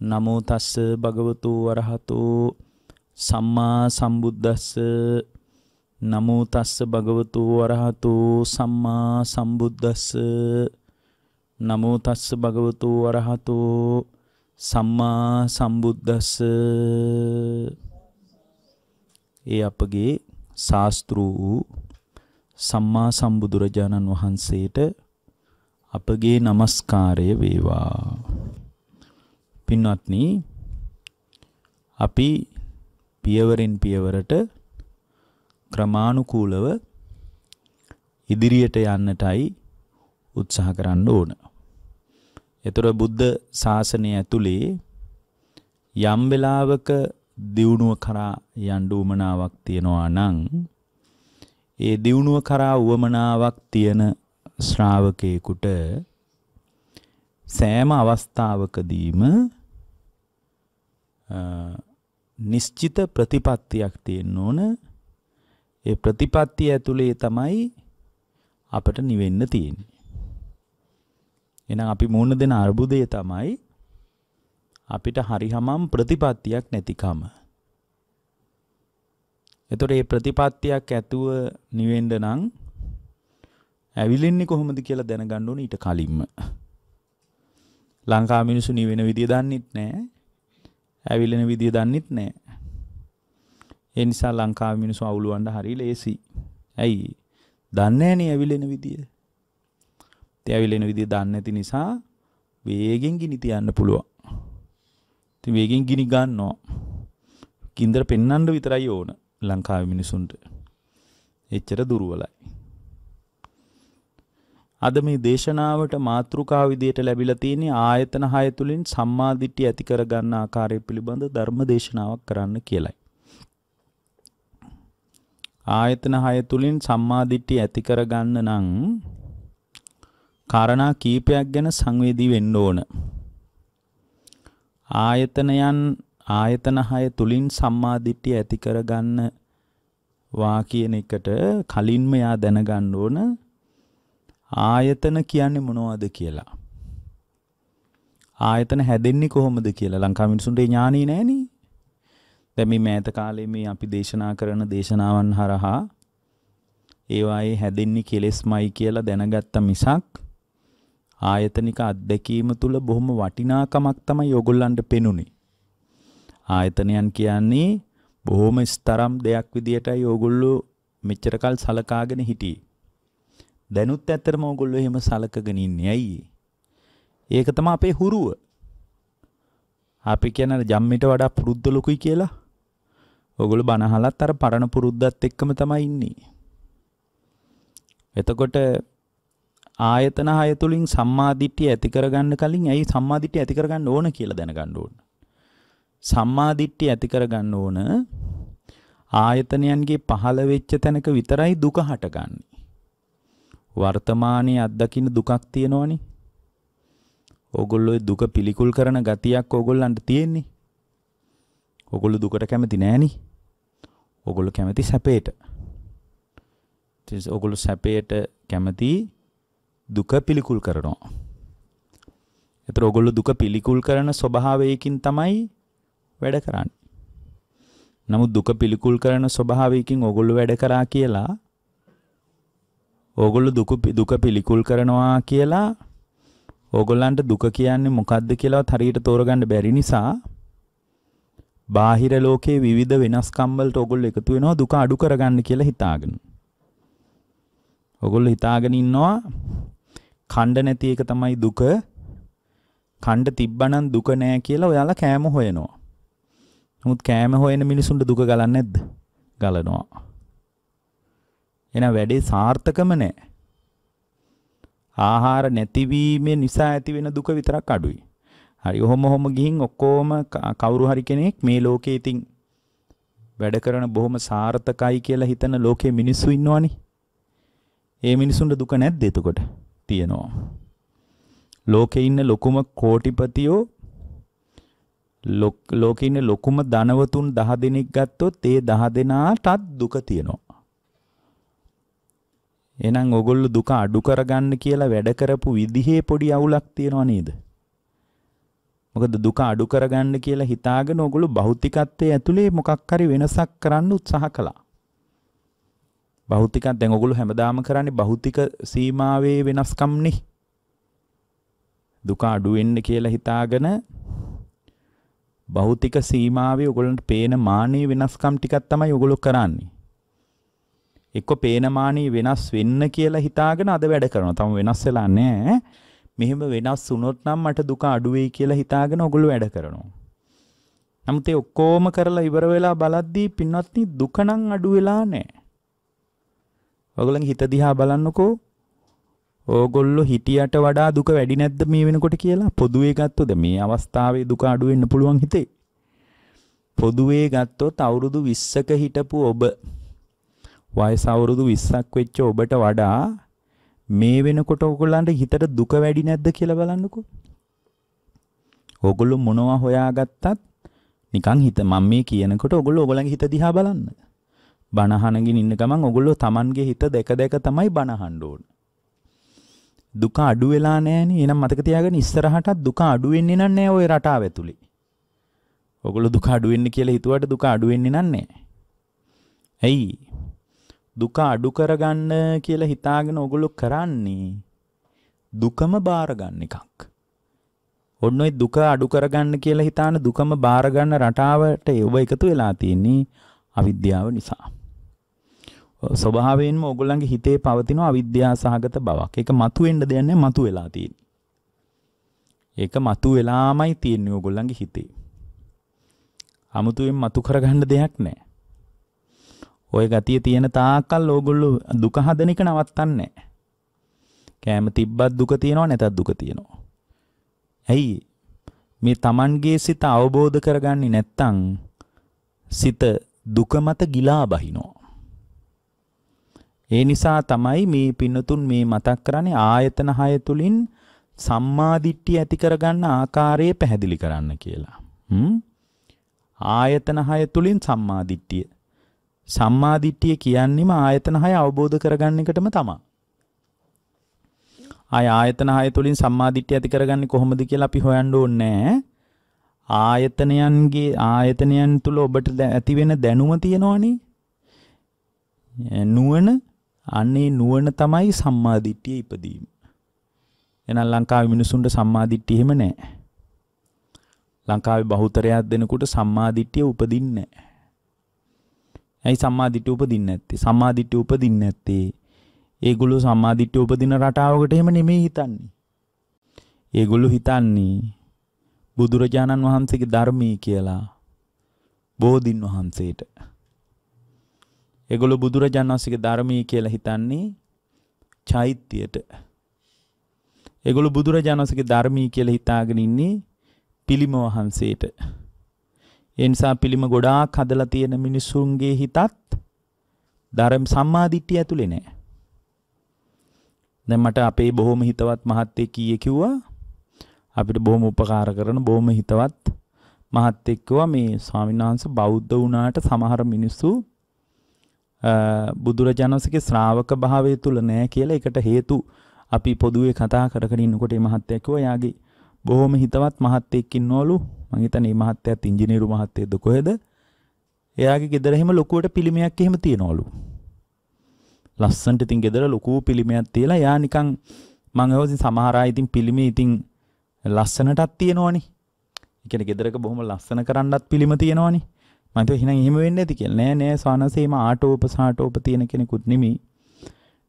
නමෝ තස්ස භගවතු වරහතු සම්මා සම්බුද්දස්ස නමෝ තස්ස භගවතු වරහතු සම්මා සම්බුද්දස්ස නමෝ තස්ස භගවතු වරහතු සම්මා සම්බුද්දස්ස ඒ අපගේ ශාස්ත්‍රු වූ සම්මා සම්බුදුරජාණන් වහන්සේට අපගේ নমස්කාරය වේවා පින්වත්නි අපි පියවරෙන් පියවරට ක්‍රමානුකූලව ඉදිරියට යන්නටයි උත්සාහ කරන්න ඕන. ඒතර බුද්ධ ශාසනය ඇතුලේ යම් වෙලාවක දියුණුව කරා යන්න උමනාවක් තියනවා නම් ඒ දියුණුව කරා උවමනාවක් තියෙන ශ්‍රාවකයෙකුට සෑම අවස්ථාවකදීම නිශ්චිත ප්‍රතිපත්තියක් තියෙන්න ඕන ඒ ප්‍රතිපත්තිය ඇතුළේ තමයි අපට නිවෙන්න තියෙන්නේ. එහෙනම් අපි මුහුණ දෙන අර්බුදය තමයි අපිට හරිහමම් ප්‍රතිපත්තියක් නැතිකම. එතකොට මේ ප්‍රතිපත්තියක් ඇතුව නිවෙන්න නම් ඇවිලෙන්නේ කොහොමද කියලා දැනගන්න ඕනේ ඊට කලින්ම. ලංකා මිනිස්සු නිවෙන විදිය දන්නෙත් නැහැ. ඇවිලෙන විදිය දන්නෙත් නෑ. ඒ නිසා ලංකාවේ මිනිස්සු අවුලවන්න හරිය ලේසි. ඇයි? දන්නේ නෑනේ ඇවිලෙන විදිය. ඒ ඇවිලෙන විදිය දන්නේ නැති නිසා වේගෙන් ගිනි තියන්න පුළුවන්. ඉතින් වේගෙන් ගිනි ගන්නවා. කින්දර පෙන්වන්න විතරයි ඕන ලංකාවේ මිනිසුන්ට. එච්චර දුර්වලයි. අද මේ දේශනාවට මාතෘකා විදියට ලැබිලා තියෙන ආයතන 6 තුලින් සම්මා දිට්ඨිය ඇති කරගන්න ආකාරය පිළිබඳ ධර්ම දේශනාවක් කරන්න කියලයි. ආයතන 6 තුලින් සම්මා දිට්ඨිය ඇති කරගන්න නම් කාරණා කීපයක් ගැන සංවේදී වෙන්න ඕන. ආයතනයන් ආයතන 6 තුලින් සම්මා දිට්ඨිය ඇති කරගන්නවා කියන එකට කලින්ම යා දැනගන්න ඕන ආයතන කියන්නේ මොනවද කියලා. ආයතන හැදෙන්නේ කොහොමද කියලා ලංකා මිනිසුන්ට ඥාණී නැහෙනි. දැන් මේ මෑත කාලේ මේ අපි දේශනා කරන දේශනාවන් හරහා ඒවායේ හැදෙන්නේ කෙලෙස්මයි කියලා දැනගත්ත මිසක් ආයතනික අත්දැකීම තුළ බොහොම වටිනාකමක් තමයි ඔයගොල්ලන්ට පෙනුනේ. ආයතනයන් කියන්නේ බොහොම ස්තරම් දෙයක් විදියටයි ඕගොල්ලෝ මෙච්චරකල් සලකාගෙන හිටියේ. දැනුත් ඇත්තටම ඕගොල්ලෝ එහෙම සලකගෙන ඉන්නේ ඇයි ඒක තමයි අපේ හුරුව. අපි කියන ජම්මිට වඩා පුරුද්ද ලොකුයි කියලා. ඔගොල්ලෝ බන අහලත් අර පරණ පුරුද්දත් එක්කම තමයි ඉන්නේ. එතකොට ආයතන හය තුලින් සම්මාදිට්ඨිය ඇති කරගන්න කලින් ඇයි සම්මාදිට්ඨිය ඇති කරගන්න ඕන කියලා දැනගන්න ඕන. සම්මාදිට්ඨිය ඇති කරගන්න ඕන ආයතනයන්ගේ පහළ වෙච්ච තැනක විතරයි දුක හටගන්නේ. වර්තමානයේ අත්දකින්න දුකක් තියෙනවනේ. ඕගොල්ලෝ දුක පිළිකුල් කරන ගතියක් ඕගොල්ලන්ට තියෙන්නේ. ඕගොල්ලෝ දුකට කැමති නෑනේ. ඕගොල්ලෝ කැමති සැපේට. ඉතින් ඕගොල්ලෝ සැපේට කැමති දුක පිළිකුල් කරනවා. ඒතර ඕගොල්ලෝ දුක පිළිකුල් කරන ස්වභාවයකින් තමයි වැඩ කරන්නේ. නමුත් දුක පිළිකුල් කරන ස්වභාවයකින් ඕගොල්ලෝ වැඩ කරා කියලා ඕගොල්ලෝ දුක දුක පිළිකුල් කරනවා කියලා ඕගොල්ලන්ට දුක කියන්නේ මොකද්ද කියලාත් හරියට තෝරගන්න බැරි නිසා බාහිර ලෝකයේ විවිධ වෙනස්කම් වලට ඕගොල්ලෝ එකතු වෙනවා දුක අඩු කරගන්න කියලා හිතාගෙන. ඕගොල්ලෝ හිතාගෙන ඉන්නවා කණ්ඩ නැති එක තමයි දුක. කණ්ඩ තිබ්බනම් දුක නෑ කියලා ඔයාලා කෑම හොයනවා. නමුත් කෑම හොයන මිනිසුන්ට දුක ගලන්නේ නැද්ද? ගලනවා. එහෙනම් වැඩේ සාර්ථකම නැහැ. ආහාර නැතිවීම නිසා ඇති වෙන දුක විතරක් අඩුයි. හරි ඔහොම ඔහොම ගිහින් ඔක්කොම කවුරු හරි කෙනෙක් මේ ලෝකේ ඉතින් වැඩ කරන බොහොම සාර්ථකයි කියලා හිතන ලෝකයේ මිනිස්සු ඉන්නවනේ. ඒ මිනිසුන්ට දුක නැද්ද එතකොට? තියෙනවා. ලෝකේ ඉන්න ලොකුම කෝටිපතියෝ ලෝකේ ඉන්න ලොකුම ධනවතුන් 10 දෙනෙක් ගත්තොත් ඒ 10 දෙනාටත් දුක තියෙනවා. එහෙනම් ඕගොල්ලෝ දුක අඩු කරගන්න කියලා වැඩ කරපු විදිහේ පොඩි අවුලක් තියෙනව නේද? මොකද දුක අඩු කරගන්න කියලා හිතාගෙන ඕගොල්ලෝ භෞතිකත්වයේ ඇතුලේ මොකක් හරි වෙනසක් කරන්න උත්සාහ කළා. භෞතිකත් දැන් ඕගොල්ලෝ හැමදාම කරන්නේ භෞතික සීමාවේ වෙනස්කම්නේ. දුක අඩු වෙන්න කියලා හිතාගෙන භෞතික සීමාවේ ඔයගොල්ලන්ට පේන මානෙ වෙනස්කම් ටිකක් තමයි ඔයගොල්ලෝ කරන්නේ. එක්ක පේනමානී වෙනස් වෙන්න කියලා හිතාගෙන අද වැඩ කරනවා. තම වෙනස් වෙලා නැහැ. මෙහෙම වෙනස් වුණොත් නම් මට දුක අඩු වෙයි කියලා හිතාගෙන ඔගොල්ලෝ වැඩ කරනවා. නමුත් ඒ ඔක්කොම කරලා ඉවර වෙලා බලද්දී පින්වත්නි දුක නම් අඩු වෙලා නැහැ. ඔයගොල්ලන්ගේ හිත දිහා බලන්නකෝ. ඕගොල්ලෝ හිටියට වඩා දුක වැඩි නැද්ද මේ වෙනකොට කියලා පොදුවේ ගත්තොද මේ අවස්ථාවේ දුක අඩු වෙන්න පුළුවන් හිතේ. පොදුවේ ගත්තොත් අවුරුදු 20ක හිටපු ඔබ වයස අවුරුදු 20ක් වෙච්ච ඔබට වඩා මේ වෙනකොට ඔයගොල්ලන්ට හිතට දුක වැඩි නැද්ද කියලා බලන්නකෝ. ඔයගොල්ලෝ මොනවා හොයාගත්තත් නිකන් හිත මම මේ කියනකොට ඔයගොල්ලෝ ඔයගොල්ලන්ගේ හිත දිහා බලන්න. බනහනකින් ඉන්න ගමන් ඔයගොල්ලෝ Tamanගේ හිත දැක දැක තමයි බනහන්න ඕන. දුක අඩු වෙලා නැහෙනේ. එහෙනම් මතක තියාගන්න ඉස්සරහටත් දුක අඩු වෙන්නේ නැහැ ওই රටාව ඇතුලේ. ඔයගොල්ලෝ දුක අඩු වෙන්න කියලා හිතුවට දුක අඩු වෙන්නේ නැහැ. ඇයි? දුක අඩු කරගන්න කියලා හිතාගෙන ඔගොල්ලෝ කරන්නේ දුකම බාරගන්න එකක්. ඔන්න ඔය දුක අඩු කරගන්න කියලා හිතාන දුකම බාරගන්න රටාවට ඒව එකතු වෙලා තියෙන්නේ අවිද්‍යාව නිසා. ස්වභාවයෙන්ම ඔගොල්ලන්ගේ හිතේ පවතින අවිද්‍යා සහගත බවක්. ඒක මතුවෙන්න දෙයක් නැහැ මතු වෙලා තියෙන්නේ. ඒක මතු වෙලාමයි තියෙන්නේ ඔගොල්ලන්ගේ හිතේ. අමුතුවෙන් මතු කරගන්න දෙයක් නැහැ. ඔය ගතිය තියෙන තාකල් ඕගොල්ලු දුක හදන එක නවත්තන්නේ කෑම තිබ්බත් දුක තියෙනවා නැතත් දුක තියෙනවා ඇයි මේ Tamanගේ සිත අවබෝධ කරගන්නේ නැත්තම් සිත දුක මත ගිලා බහිනවා ඒ නිසා තමයි මේ පින්නතුන් මේ මතක් කරන්නේ ආයතන 6 තුලින් සම්මාදිට්ඨිය ඇති කරගන්න ආකාරය පැහැදිලි කරන්න කියලා. හ්ම් ආයතන 6 තුලින් සම්මාදිට්ඨිය සම්මා දිට්ඨිය කියන්නේම ආයතන 6 අවබෝධ කරගන්න එකටම තමයි. ආය ආයතන 6 තුලින් සම්මා දිට්ඨිය ඇති කරගන්නේ කොහොමද කියලා අපි හොයන්න ඕනේ ආයතනයන්ගේ ආයතනයන් තුල ඔබට ඇති වෙන දැනුම තියෙනවනේ. නුවණ අනේ නුවණ තමයි සම්මා දිට්ඨිය ඉපදීම. එහෙනම් ලංකාවේ මිනිසුන්ට සම්මා දිට්ඨිය එහෙම නැහැ. ලංකාවේ බහුතරයක් දෙනකොට සම්මා දිට්ඨිය උපදින්නේ නැහැ. ඇයි සම්මාදිට්ඨිය උපදින්නේ නැත්තේ? සම්මාදිට්ඨිය උපදින්නේ නැත්තේ. ඒගොල්ලෝ සම්මාදිට්ඨිය උපදින රටාවකට එහෙම නෙමෙයි හිතන්නේ. ඒගොල්ලෝ හිතන්නේ බුදුරජාණන් වහන්සේගේ ධර්මී කියලා. බෝධින් වහන්සේට. ඒගොල්ලෝ බුදුරජාණන් වහන්සේගේ ධර්මී කියලා හිතන්නේ චෛත්‍යයට. ඒගොල්ලෝ බුදුරජාණන් වහන්සේගේ ධර්මී කියලා හිතාගෙන ඉන්නේ පිළිම වහන්සේට. ඒ නිසා පිළිම ගොඩාක් හදලා තියෙන මිනිස්සුන්ගේ හිතත් ධර්ම සම්මාදිට්ඨිය ඇතුලේ නැහැ. දැන් මට අපේ බොහොම හිතවත් මහත්තයෙක් කීයේ කිව්වා අපිට බොහොම උපකාර කරන බොහොම හිතවත් මහත්තයෙක් කිව්වා මේ ස්වාමීන් වහන්සේ බෞද්ධ වුණාට සමහර මිනිස්සු බුදුරජාණන්සේගේ ශ්‍රාවක භාවය තුල නැහැ කියලා ඒකට හේතු අපි පොදුවේ කතා කරගෙන ඉන්නකොට මේ මහත්තයා කිව්වා එයාගේ බොහොම හිතවත් මහත්තයෙක් ඉන්නවලු මං හිතන්නේ මේ මහත්තයාත් ඉංජිනේරු මහත්තයෙක්ද කොහෙද? එයාගේ ගෙදර එහෙම ලොකුවට පිළිමයක් එහෙම තියනවලු. ලස්සනට ඉතින් ගෙදර ලොකු පිළිමයක් තියලා යා නිකන් මං ඒවා ඉතින් සමහර අය ඉතින් පිළිමේ ඉතින් ලස්සනටත් තියෙනවනේ. ඒ කියන්නේ ගෙදරක බොහොම ලස්සන කරන්නත් පිළිම තියෙනවනේ. මම හිතුවා එහෙනම් එහෙම වෙන්නේ නැති කියලා. නෑ නෑ සානසේම ආටෝප සාටෝප තියෙන කෙනෙකුත් නෙමෙයි.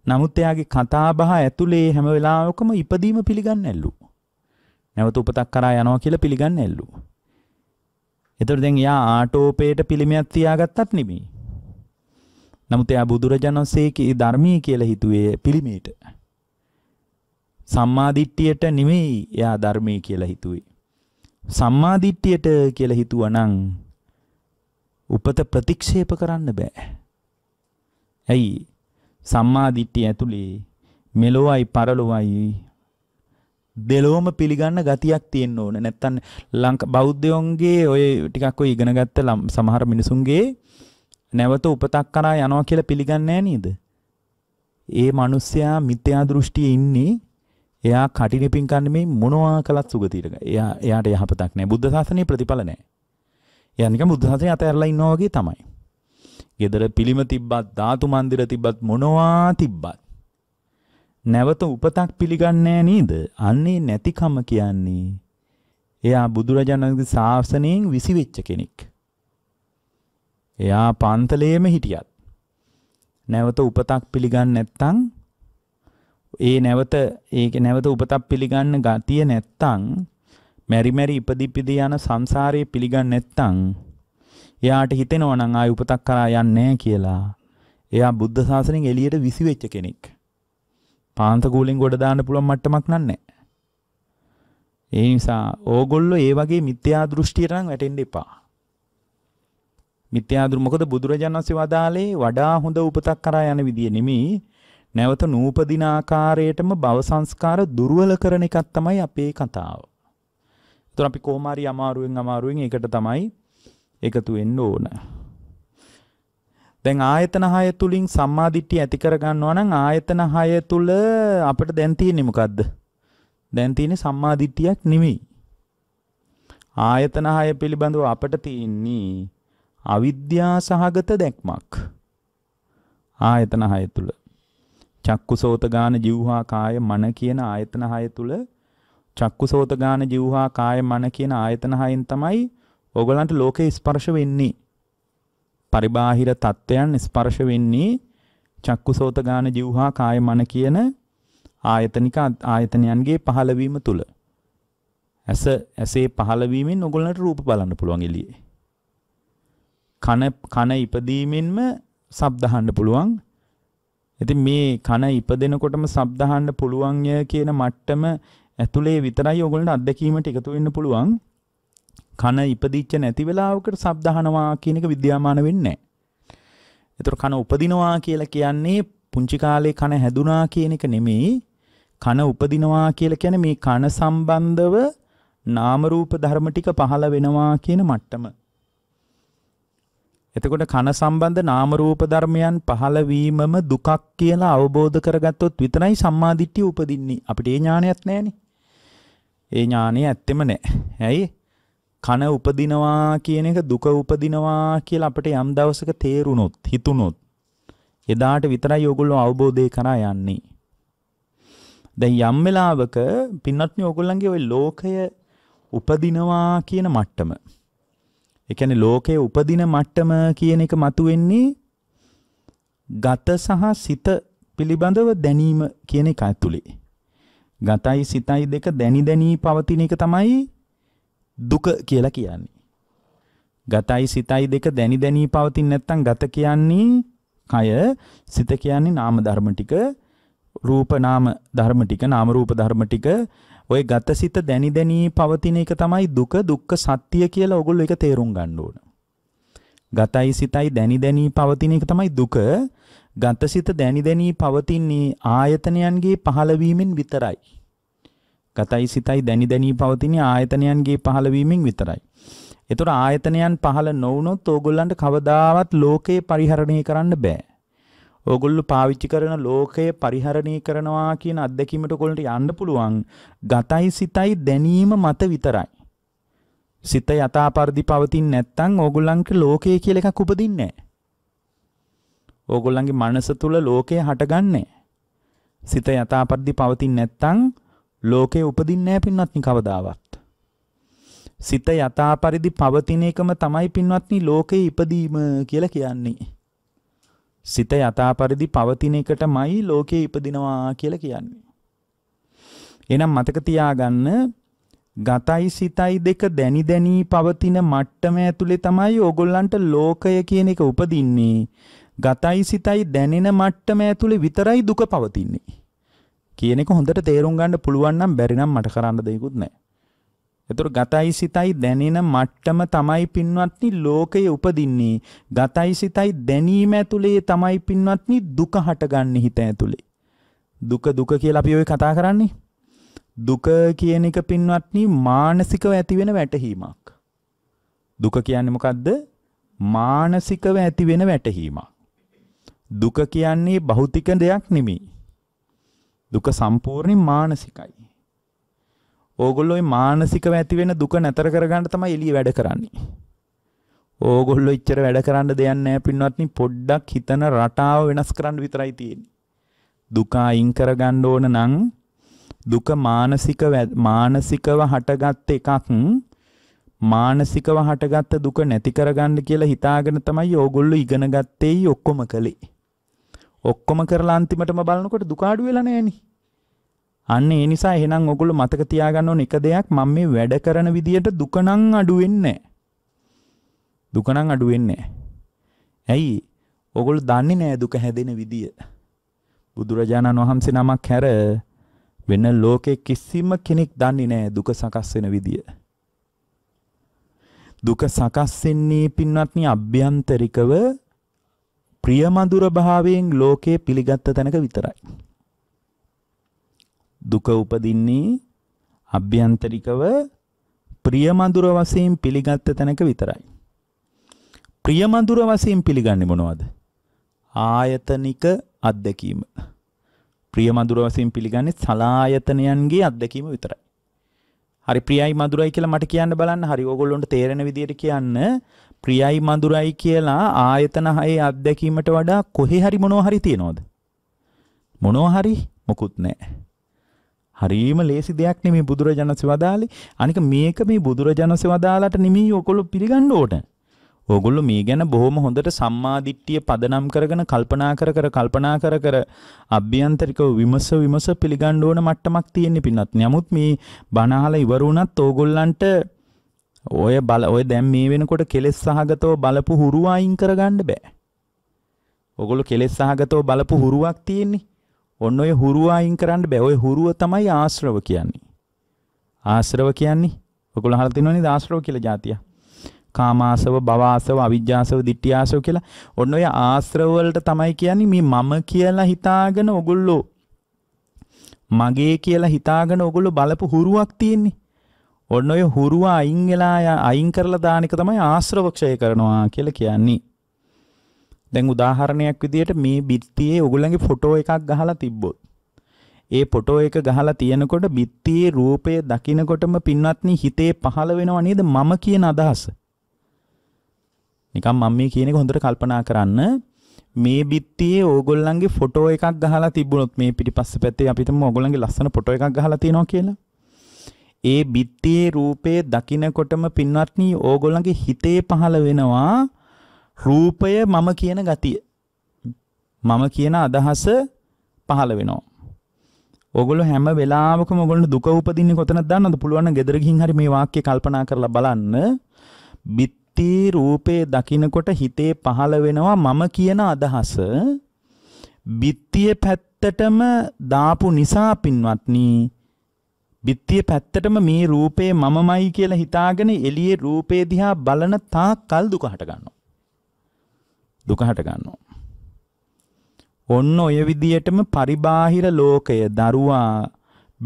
නමුත් එයාගේ කතාබහ ඇතුලේ හැම වෙලාවකම ඉදීම පිළිගන්නැල්ලු. නැවත උපතක් කරා යනවා කියලා පිළිගන්නැල්ලු. එතකොට දැන් එයා ආටෝපේට පිළිමයක් තියාගත්තත් නෙමෙයි. නමුත් එයා බුදුරජාණන් වහන්සේගේ ධර්මයේ කියලා හිතුවේ පිළිමේට. සම්මාදිට්ඨියට නෙමෙයි එයා ධර්මයේ කියලා හිතුවේ. සම්මාදිට්ඨියට කියලා හිතුවනම් උපත ප්‍රතික්ෂේප කරන්න බෑ. ඇයි? සම්මාදිට්ඨිය ඇතුලේ මෙලොවයි පරලොවයි දෙලොවම පිළිගන්න ගතියක් තියෙන්න ඕන නැත්තන් ලංක බෞද්ධයොන්ගේ ඔය ටිකක් ඔය ඉගෙන ගත්ත ලම් සමහර මිනිසුන්ගේ නැවත උපතක් කරා යනවා කියලා පිළිගන්නේ නේද? ඒ මිනිස්සයා මිත්‍යා දෘෂ්ටියේ ඉන්නේ එයා කටින පිංකන්න මේ මොනවා කළත් සුගතියට එයා එයාට යහපතක් නැහැ බුද්ධ ශාසනයේ ප්‍රතිඵල නැහැ. එයා නිකන් බුද්ධ ශාසනය අතහැරලා ඉන්නවා වගේ තමයි. ගෙදර පිළිම තිබ්බත් ධාතු මන්දිර තිබ්බත් මොනවා තිබ්බත් නැවත උපතක් පිළිගන්නේ නේද? අන්නේ නැතිකම කියන්නේ එයා බුදුරජාණන්ගේ ශාසනයෙන් විසිවෙච්ච කෙනෙක්. එයා පන්තලේම හිටියත් නැවත උපතක් පිළිගන්නේ නැත්නම් ඒ නැවත ඒක නැවත උපතක් පිළිගන්න ගතිය නැත්නම් මෙරි මෙරි ඉපදිපිදී යන සංසාරේ පිළිගන්නේ නැත්නම් එයාට හිතෙනවා නම් ආයි උපතක් කරා යන්නේ නැහැ කියලා. එයා බුද්ධ ශාසනයෙන් එළියට විසිවෙච්ච කෙනෙක්. පාන්තකූලෙන් ගොඩ දාන්න පුළුවන් මට්ටමක් නන්නේ. ඒ නිසා ඕගොල්ලෝ ඒ වගේ මිත්‍යා දෘෂ්ටියට නම් වැටෙන්න එපා. මිත්‍යා දෘ මොකද බුදුරජාණන් වහන්සේ වදාළේ වඩා හොඳ උපතක් කරා යන විදිය නෙමෙයි නැවත නූපදින ආකාරයටම භව සංස්කාර දුර්වල කරන එකක් තමයි අපේ කතාව. එතකොට අපි කොහොම හරි අමාරුවෙන් අමාරුවෙන් ඒකට තමයි එකතු වෙන්න ඕන. දැන් ආයතන 6 තුලින් සම්මාදිට්ඨිය ඇති කරගන්නවා නම් ආයතන 6 තුල අපිට දැන් තියෙන්නේ මොකද්ද? දැන් තියෙන්නේ සම්මාදිට්ඨියක් නෙමෙයි. ආයතන 6 පිළිබඳව අපිට තියෙන්නේ අවිද්‍යා සහගත දැක්මක්. ආයතන 6 තුල චක්කුසෝත ගාන ජීවහා කාය මන කියන ආයතන 6 තුල චක්කුසෝත ගාන ජීවහා කාය මන කියන ආයතන 6න් තමයි ඕගලන්ට ලෝකේ ස්පර්ශ වෙන්නේ. පරිබාහිර තත්වයන් ස්පර්ශ වෙන්නේ චක්කුසෝත ගාන જીවහා කාය මන කියන ආයතනික ආයතනයන්ගේ පහළවීම තුල ඇස ඇසේ පහළවීමෙන් ඔගොල්ලන්ට රූප බලන්න පුළුවන් එළියේ කන කන ඉපදීමෙන්ම ශබ්ද අහන්න පුළුවන් ඉතින් මේ කන ඉපදෙනකොටම ශබ්ද අහන්න පුළුවන් ය කියන මට්ටම ඇතුලේ විතරයි ඔයගොල්ලන්ට අත්දැකීමට එකතු වෙන්න පුළුවන් කන ඉපදිච්ච නැති වෙලාවකට ශබ්ද අහනවා කියන එක විද්‍යාමාන වෙන්නේ නැහැ. ඒතර කන උපදිනවා කියලා කියන්නේ පුංචි කාලේ කන හැදුනා කියන එක නෙමෙයි. කන උපදිනවා කියලා කියන්නේ මේ කන සම්බන්ධව නාම රූප ධර්ම ටික පහළ වෙනවා කියන මට්ටම. එතකොට කන සම්බන්ධ නාම රූප ධර්මයන් පහළ වීමම දුකක් කියලා අවබෝධ කරගත්තොත් විතරයි සම්මාදිට්ඨිය උපදින්නේ. අපිට ඒ ඥානයක් නැහැනේ. ඒ ඥානය ඇත්තෙම නැහැ. ඇයි? කන උපදිනවා කියන එක දුක උපදිනවා කියලා අපිට යම් දවසක තේරුනොත් හිතුනොත් එදාට විතරයි ඕගොල්ලෝ අවබෝධය කරා යන්නේ. දැන් යම් වෙලාවක පින්වත්නි ඕගොල්ලන්ගේ ওই ලෝකය උපදිනවා කියන මට්ටම. ඒ කියන්නේ ලෝකයේ උපදින මට්ටම කියන එක මතුවෙන්නේ ගත සහ සිත පිළිබඳව දැනීම කියන එක ඇතුලේ. ගතයි සිතයි දෙක දැනි දැනි පවතින එක තමයි දුක කියලා කියන්නේ. ගතයි සිතයි දෙක දැනි දැනී පවතින් නැත්නම් ගත කියන්නේ කය සිත කියන්නේ නාම ධර්ම ටික රූප නාම ධර්ම ටික නාම රූප ධර්ම ටික ඔය ගත සිත දැනි දැනී පවතින එක තමයි දුක දුක්ඛ සත්‍ය කියලා ඔයගොල්ලෝ ඒක තේරුම් ගන්න ඕන. ගතයි සිතයි දැනි දැනී පවතින එක තමයි දුක. ගතසිත දැනි දැනී පවතින්නේ ආයතනයන්ගේ පහළවීමෙන් විතරයි. ගතයි සිතයි දැනි දැනී පවතින ආයතනයන්ගේ පහළවීමෙන් විතරයි. එතකොට ආයතනයන් පහළ නොවුනොත් ඕගොල්ලන්ට කවදාවත් ලෝකේ පරිහරණය කරන්න බෑ. ඕගොල්ලෝ පාවිච්චි කරන ලෝකය පරිහරණය කරනවා කියන අත්දැකීමට ඔයගොල්ලන්ට යන්න පුළුවන් ගතයි සිතයි දැනීම මත විතරයි. සිත යථාපරිදි පවතින්නේ නැත්නම් ඕගොල්ලන්ට ලෝකය කියලා එකක් උපදින්නේ නැහැ. ඕගොල්ලන්ගේ මනස තුල ලෝකය හටගන්නේ. සිත යථාපරිදි පවතින්නේ නැත්නම් ලෝකේ උපදින්නේ නැහැ පින්වත්නි කවදාවත්. සිත යථා පරිදි පවතින එකම තමයි පින්වත්නි ලෝකේ ඉපදීම කියලා කියන්නේ. සිත යථා පරිදි පවතින එකටමයි ලෝකේ ඉපදිනවා කියලා කියන්නේ. එහෙනම් මතක තියාගන්න ගතයි සිතයි දෙක දැනි දැනි පවතින මට්ටම ඇතුලේ තමයි ඕගොල්ලන්ට ලෝකය කියන එක උපදින්නේ. ගතයි සිතයි දැනෙන මට්ටම ඇතුලේ විතරයි දුක පවතින්නේ. කියනෙක හොඳට තේරුම් ගන්න පුළුවන්නම් බැරිනම් මට කරන්න දෙයකුත් නෑ. එතුර ගතයි සිතයි දැනෙන මට්ටම තමයි පින්වත්නි ලෝකයේ උපදින්නේ. ගතයි සිතයි දැනීම ඇතුළේ තමයි පින්වත්නි දුක හටගන්න හිත ඇතුළේ. දුක දුක කියලා අපි ඔය කතා කරන්නේ. දුක කියන එක පින්වත්නි මානසිකව ඇතිවෙන වැටහීමක්. දුක කියන්නේ මොකද්ද? මානසිකව ඇතිවෙන වැටහීමක්. දුක කියන්නේ භෞතික දෙයක් නෙමෙයි. දුක සම්පූර්ණයෙන් මානසිකයි. ඕගොල්ලෝ ওই මානසිකව ඇති වෙන දුක නැතර කරගන්න තමයි එළිය වැඩ කරන්නේ. ඕගොල්ලෝ ඉච්චර වැඩ කරන්න දෙයක් නැහැ පින්වත්නි පොඩ්ඩක් හිතන රටාව වෙනස් කරන්න විතරයි තියෙන්නේ. දුක අයින් කරගන්න ඕන නම් දුක මානසික මානසිකව හටගත් එකක් මානසිකව හටගත්ත දුක නැති කරගන්න කියලා හිතාගෙන තමයි ඕගොල්ලෝ ඉගෙන ගත්තේ ඔක්කොම කළේ. ඔක්කොම කරලා අන්තිමටම බලනකොට දුකාඩු වෙලා නෑනේ. අන්න ඒ නිසා එහෙනම් ඔගොල්ලෝ මතක තියාගන්න ඕන එක දෙයක් මම මේ වැඩ කරන විදියට දුක නම් අඩු වෙන්නේ නැහැ. දුක නම් අඩු වෙන්නේ නැහැ. ඇයි? ඔගොල්ලෝ දන්නේ නැහැ දුක හැදෙන විදිය. බුදුරජාණන් වහන්සේ නමක් හැර වෙන ලෝකේ කිසිම කෙනෙක් දන්නේ නැහැ දුක සකස් වෙන විදිය. දුක සකස් වෙන්නේ පින්වත්නි අභ්‍යන්තරිකව ප්‍රියමధుර භාවයෙන් ලෝකේ පිළිගත් තැනක විතරයි. දුක උපදින්නේ අභ්‍යන්තරිකව ප්‍රියමధుර වශයෙන් පිළිගත් තැනක විතරයි. ප්‍රියමధుර වශයෙන් පිළිගන්නේ මොනවද? ආයතනික අත්දැකීම. ප්‍රියමధుර වශයෙන් පිළිගන්නේ සලායතනයන්ගේ අත්දැකීම විතරයි. හරි ප්‍රියයි මధుරයි කියලා මට කියන්න බලන්න. හරි ඕගොල්ලොන්ට තේරෙන විදියට කියන්න. ප්‍රියයි මధుරයි කියලා ආයතන හයේ අත්දැකීමට වඩා කොහේ හරි මොනවා හරි තියනවද? මොනවා හරි මොකුත් නැහැ. හරීම ලේසි දෙයක් නෙමේ බුදුරජාණන්සේ වදාළේ. අනික මේක මේ බුදුරජාණන්සේ වදාලාට නෙමෙයි ඔයගොල්ලෝ පිළිගන්න ඕන. ඕගොල්ලෝ මේ ගැන බොහොම හොඳට සම්මාදිට්ඨිය පදනම් කරගෙන කල්පනා කර කර කල්පනා කර කර අභ්‍යන්තරිකව විමස විමස පිළිගන්න ඕන මට්ටමක් තියෙන්නේ පින්නත්. නමුත් මේ බණහල ඉවර වුණත් ඕගොල්ලන්ට ඔය බල ඔය දැන් මේ වෙනකොට කෙලෙස් සහගතව බලපු හුරුව අයින් කරගන්න බෑ. ඔගොල්ලෝ කෙලෙස් සහගතව බලපු හුරුවක් තියෙන්නේ. ඔන්න ඔය හුරුව අයින් කරන්න බෑ. ඔය හුරුව තමයි ආශ්‍රව කියන්නේ. ආශ්‍රව කියන්නේ ඔගොල්ලෝ අහලා තියෙනවනේ ආශ්‍රව කියලා જાතිය. කාමාසව, භවආසව, අවිජ්ජාසව, ditthියාසව කියලා. ඔන්න ඔය ආශ්‍රව වලට තමයි කියන්නේ මේ මම කියලා හිතාගෙන ඔගොල්ලෝ මගේ කියලා හිතාගෙන ඔගොල්ලෝ බලපු හුරුවක් තියෙන්නේ. ඔන්න ඔය හුරුව අයින් වෙලා අයින් කරලා දාන එක තමයි ආශ්‍රව ක්ෂය කරනවා කියලා කියන්නේ. දැන් උදාහරණයක් විදියට මේ බිත්තියේ ඔගොල්ලන්ගේ ෆොටෝ එකක් ගහලා තිබ්බොත්. ඒ ෆොටෝ එක ගහලා තියෙනකොට බිත්තියේ රූපය දකිනකොටම පින්වත්නි හිතේ පහළ වෙනව නේද මම කියන අදහස. නිකන් මම මේ කියන එක හොඳට කල්පනා කරන්න මේ බිත්තියේ ඕගොල්ලන්ගේ ෆොටෝ එකක් ගහලා තිබුණොත් මේ පිටිපස්ස පැත්තේ අපිටම ඕගොල්ලන්ගේ ලස්සන ෆොටෝ එකක් ගහලා තියෙනවා කියලා ඒ බිත්තියේ රූපය දකිනකොටම පින්වත්නි ඕගොල්ලන්ගේ හිතේ පහළ වෙනවා රූපය මම කියන ගතිය. මම කියන අදහස පහළ වෙනවා. ඔගොල්ලෝ හැම වෙලාවකම ඔගොල්ලෝ දුක උපදින්නේ කොතනද දන්නවද? පුළුවන් නම් ගෙදර ගිහින් හරි මේ වාක්‍ය කල්පනා කරලා බලන්න. බිත්තියේ රූපය දකිනකොට හිතේ පහළ වෙනවා මම කියන අදහස. බිත්තිය පැත්තටම දාපු නිසා පින්වත්නි බිත්තිය පැත්තටම මේ රූපේ මමමයි කියලා හිතාගෙන එළියේ රූපේ දිහා බලන තාක්කල් දුක හට ගන්නවා. දුක හට ගන්නවා. ඔන්න ඔය විදියටම පරිබාහිර ලෝකය දරුවා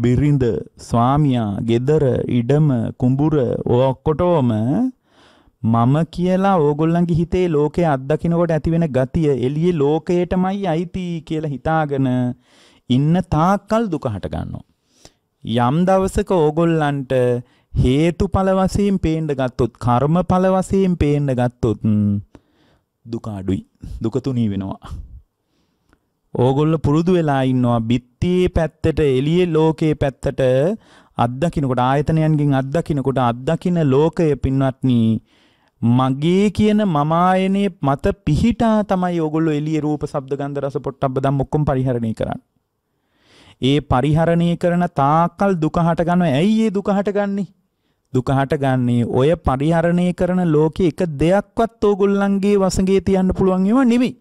බිරිඳ ස්වාමියා ගෙදර ඉඩම කුඹුර ඔක්කොටෝම මම කියලා ඕගොල්ලන්ගේ හිතේ ලෝකයේ අත්දකින්නකොට ඇතිවෙන ගතිය එළියේ ලෝකයටමයි අයිති කියලා හිතාගෙන ඉන්න තාක්කල් දුක හට ගන්නවා. යම් දවසක ඕගොල්ලන්ට හේතුඵල වශයෙන් පේන්න ගත්තොත් කර්මඵල වශයෙන් පේන්න ගත්තොත් දුක අඩුයි දුක තුනී වෙනවා ඕගොල්ල පුරුදු වෙලා ඉන්නවා බිත්තියේ පැත්තට එළියේ ලෝකයේ පැත්තට අත්දකින්නකොට ආයතනයන්ගෙන් අත්දකින්නකොට අත්දකින්න ලෝකය පින්වත්නි මගේ කියන මමායනේ මත පිහිටා තමයි ඕගොල්ලෝ එළියේ රූප ශබ්ද ගන්ධ රස පොට්ටබ්බ ධම්ම ඔක්කොම පරිහරණය කරන්නේ ඒ පරිහරණය කරන තාක්කල් දුක හටගන්නවා. ඇයි ඒ දුක හටගන්නේ? දුක හටගන්නේ ඔය පරිහරණය කරන ලෝකේ එක දෙයක්වත් ඕගොල්ලන්ගේ වසඟේ තියන්න පුළුවන් ඒවා නෙමෙයි.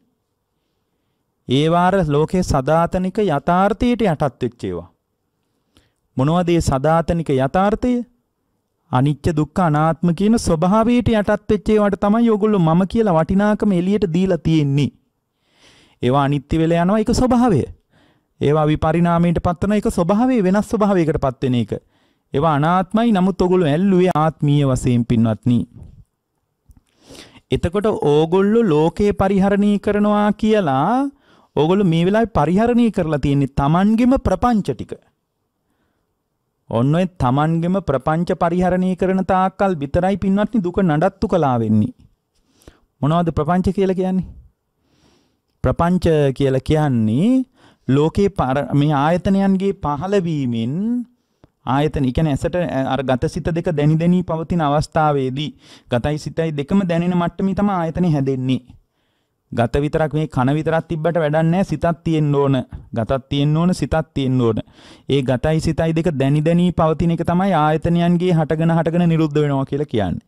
ඒවාර ලෝකේ සදාතනික යථාර්ථයට යටත් වෙච්ච ඒවා. මොනවද මේ සදාතනික යථාර්ථය? අනිත්‍ය දුක්ඛ අනාත්ම කියන ස්වභාවයට යටත් වෙච්ච ඒවාට තමයි ඕගොල්ලෝ මම කියලා වටිනාකම එළියට දීලා තියෙන්නේ. ඒවා අනිත්‍ය වෙලා යනවා ඒක ස්වභාවය. ඒවා විපරිණාමයට පත්වන එක ස්වභාවයේ වෙනස් ස්වභාවයකට පත්වෙන එක. ඒවා අනාත්මයි නමුත් ඔගොල්ලෝ ඇල්ලුවේ ආත්මීය වශයෙන් පින්වත්නි. එතකොට ඕගොල්ලෝ ලෝකේ පරිහරණය කරනවා කියලා ඕගොල්ලෝ මේ වෙලාවේ පරිහරණය කරලා තියෙන්නේ Tamanගෙම ප්‍රපංච ටික. ඔන්න ඔය Tamanගෙම ප්‍රපංච පරිහරණය කරන තාක්කල් විතරයි පින්වත්නි දුක නඩත්තු කලා වෙන්නේ. මොනවද ප්‍රපංච කියලා කියන්නේ? ප්‍රපංච කියලා කියන්නේ ලෝකේ මේ ආයතනයන්ගේ පහළවීමෙන් ආයතන කියන්නේ ඇසට අර ගතසිත දෙක දැනි දැනි පවතින අවස්ථාවේදී ගතයි සිතයි දෙකම දැනෙන මට්ටමේ තමයි ආයතනෙ හැදෙන්නේ. ගත විතරක් මේ කන විතරක් තිබ්බට වැඩක් නැහැ සිතක් තියෙන්න ඕන. ගතක් තියෙන්න ඕන සිතක් තියෙන්න ඕන. ඒ ගතයි සිතයි දෙක දැනි දැනි පවතින එක තමයි ආයතනයන්ගේ හටගෙන හටගෙන නිරුද්ධ වෙනවා කියලා කියන්නේ.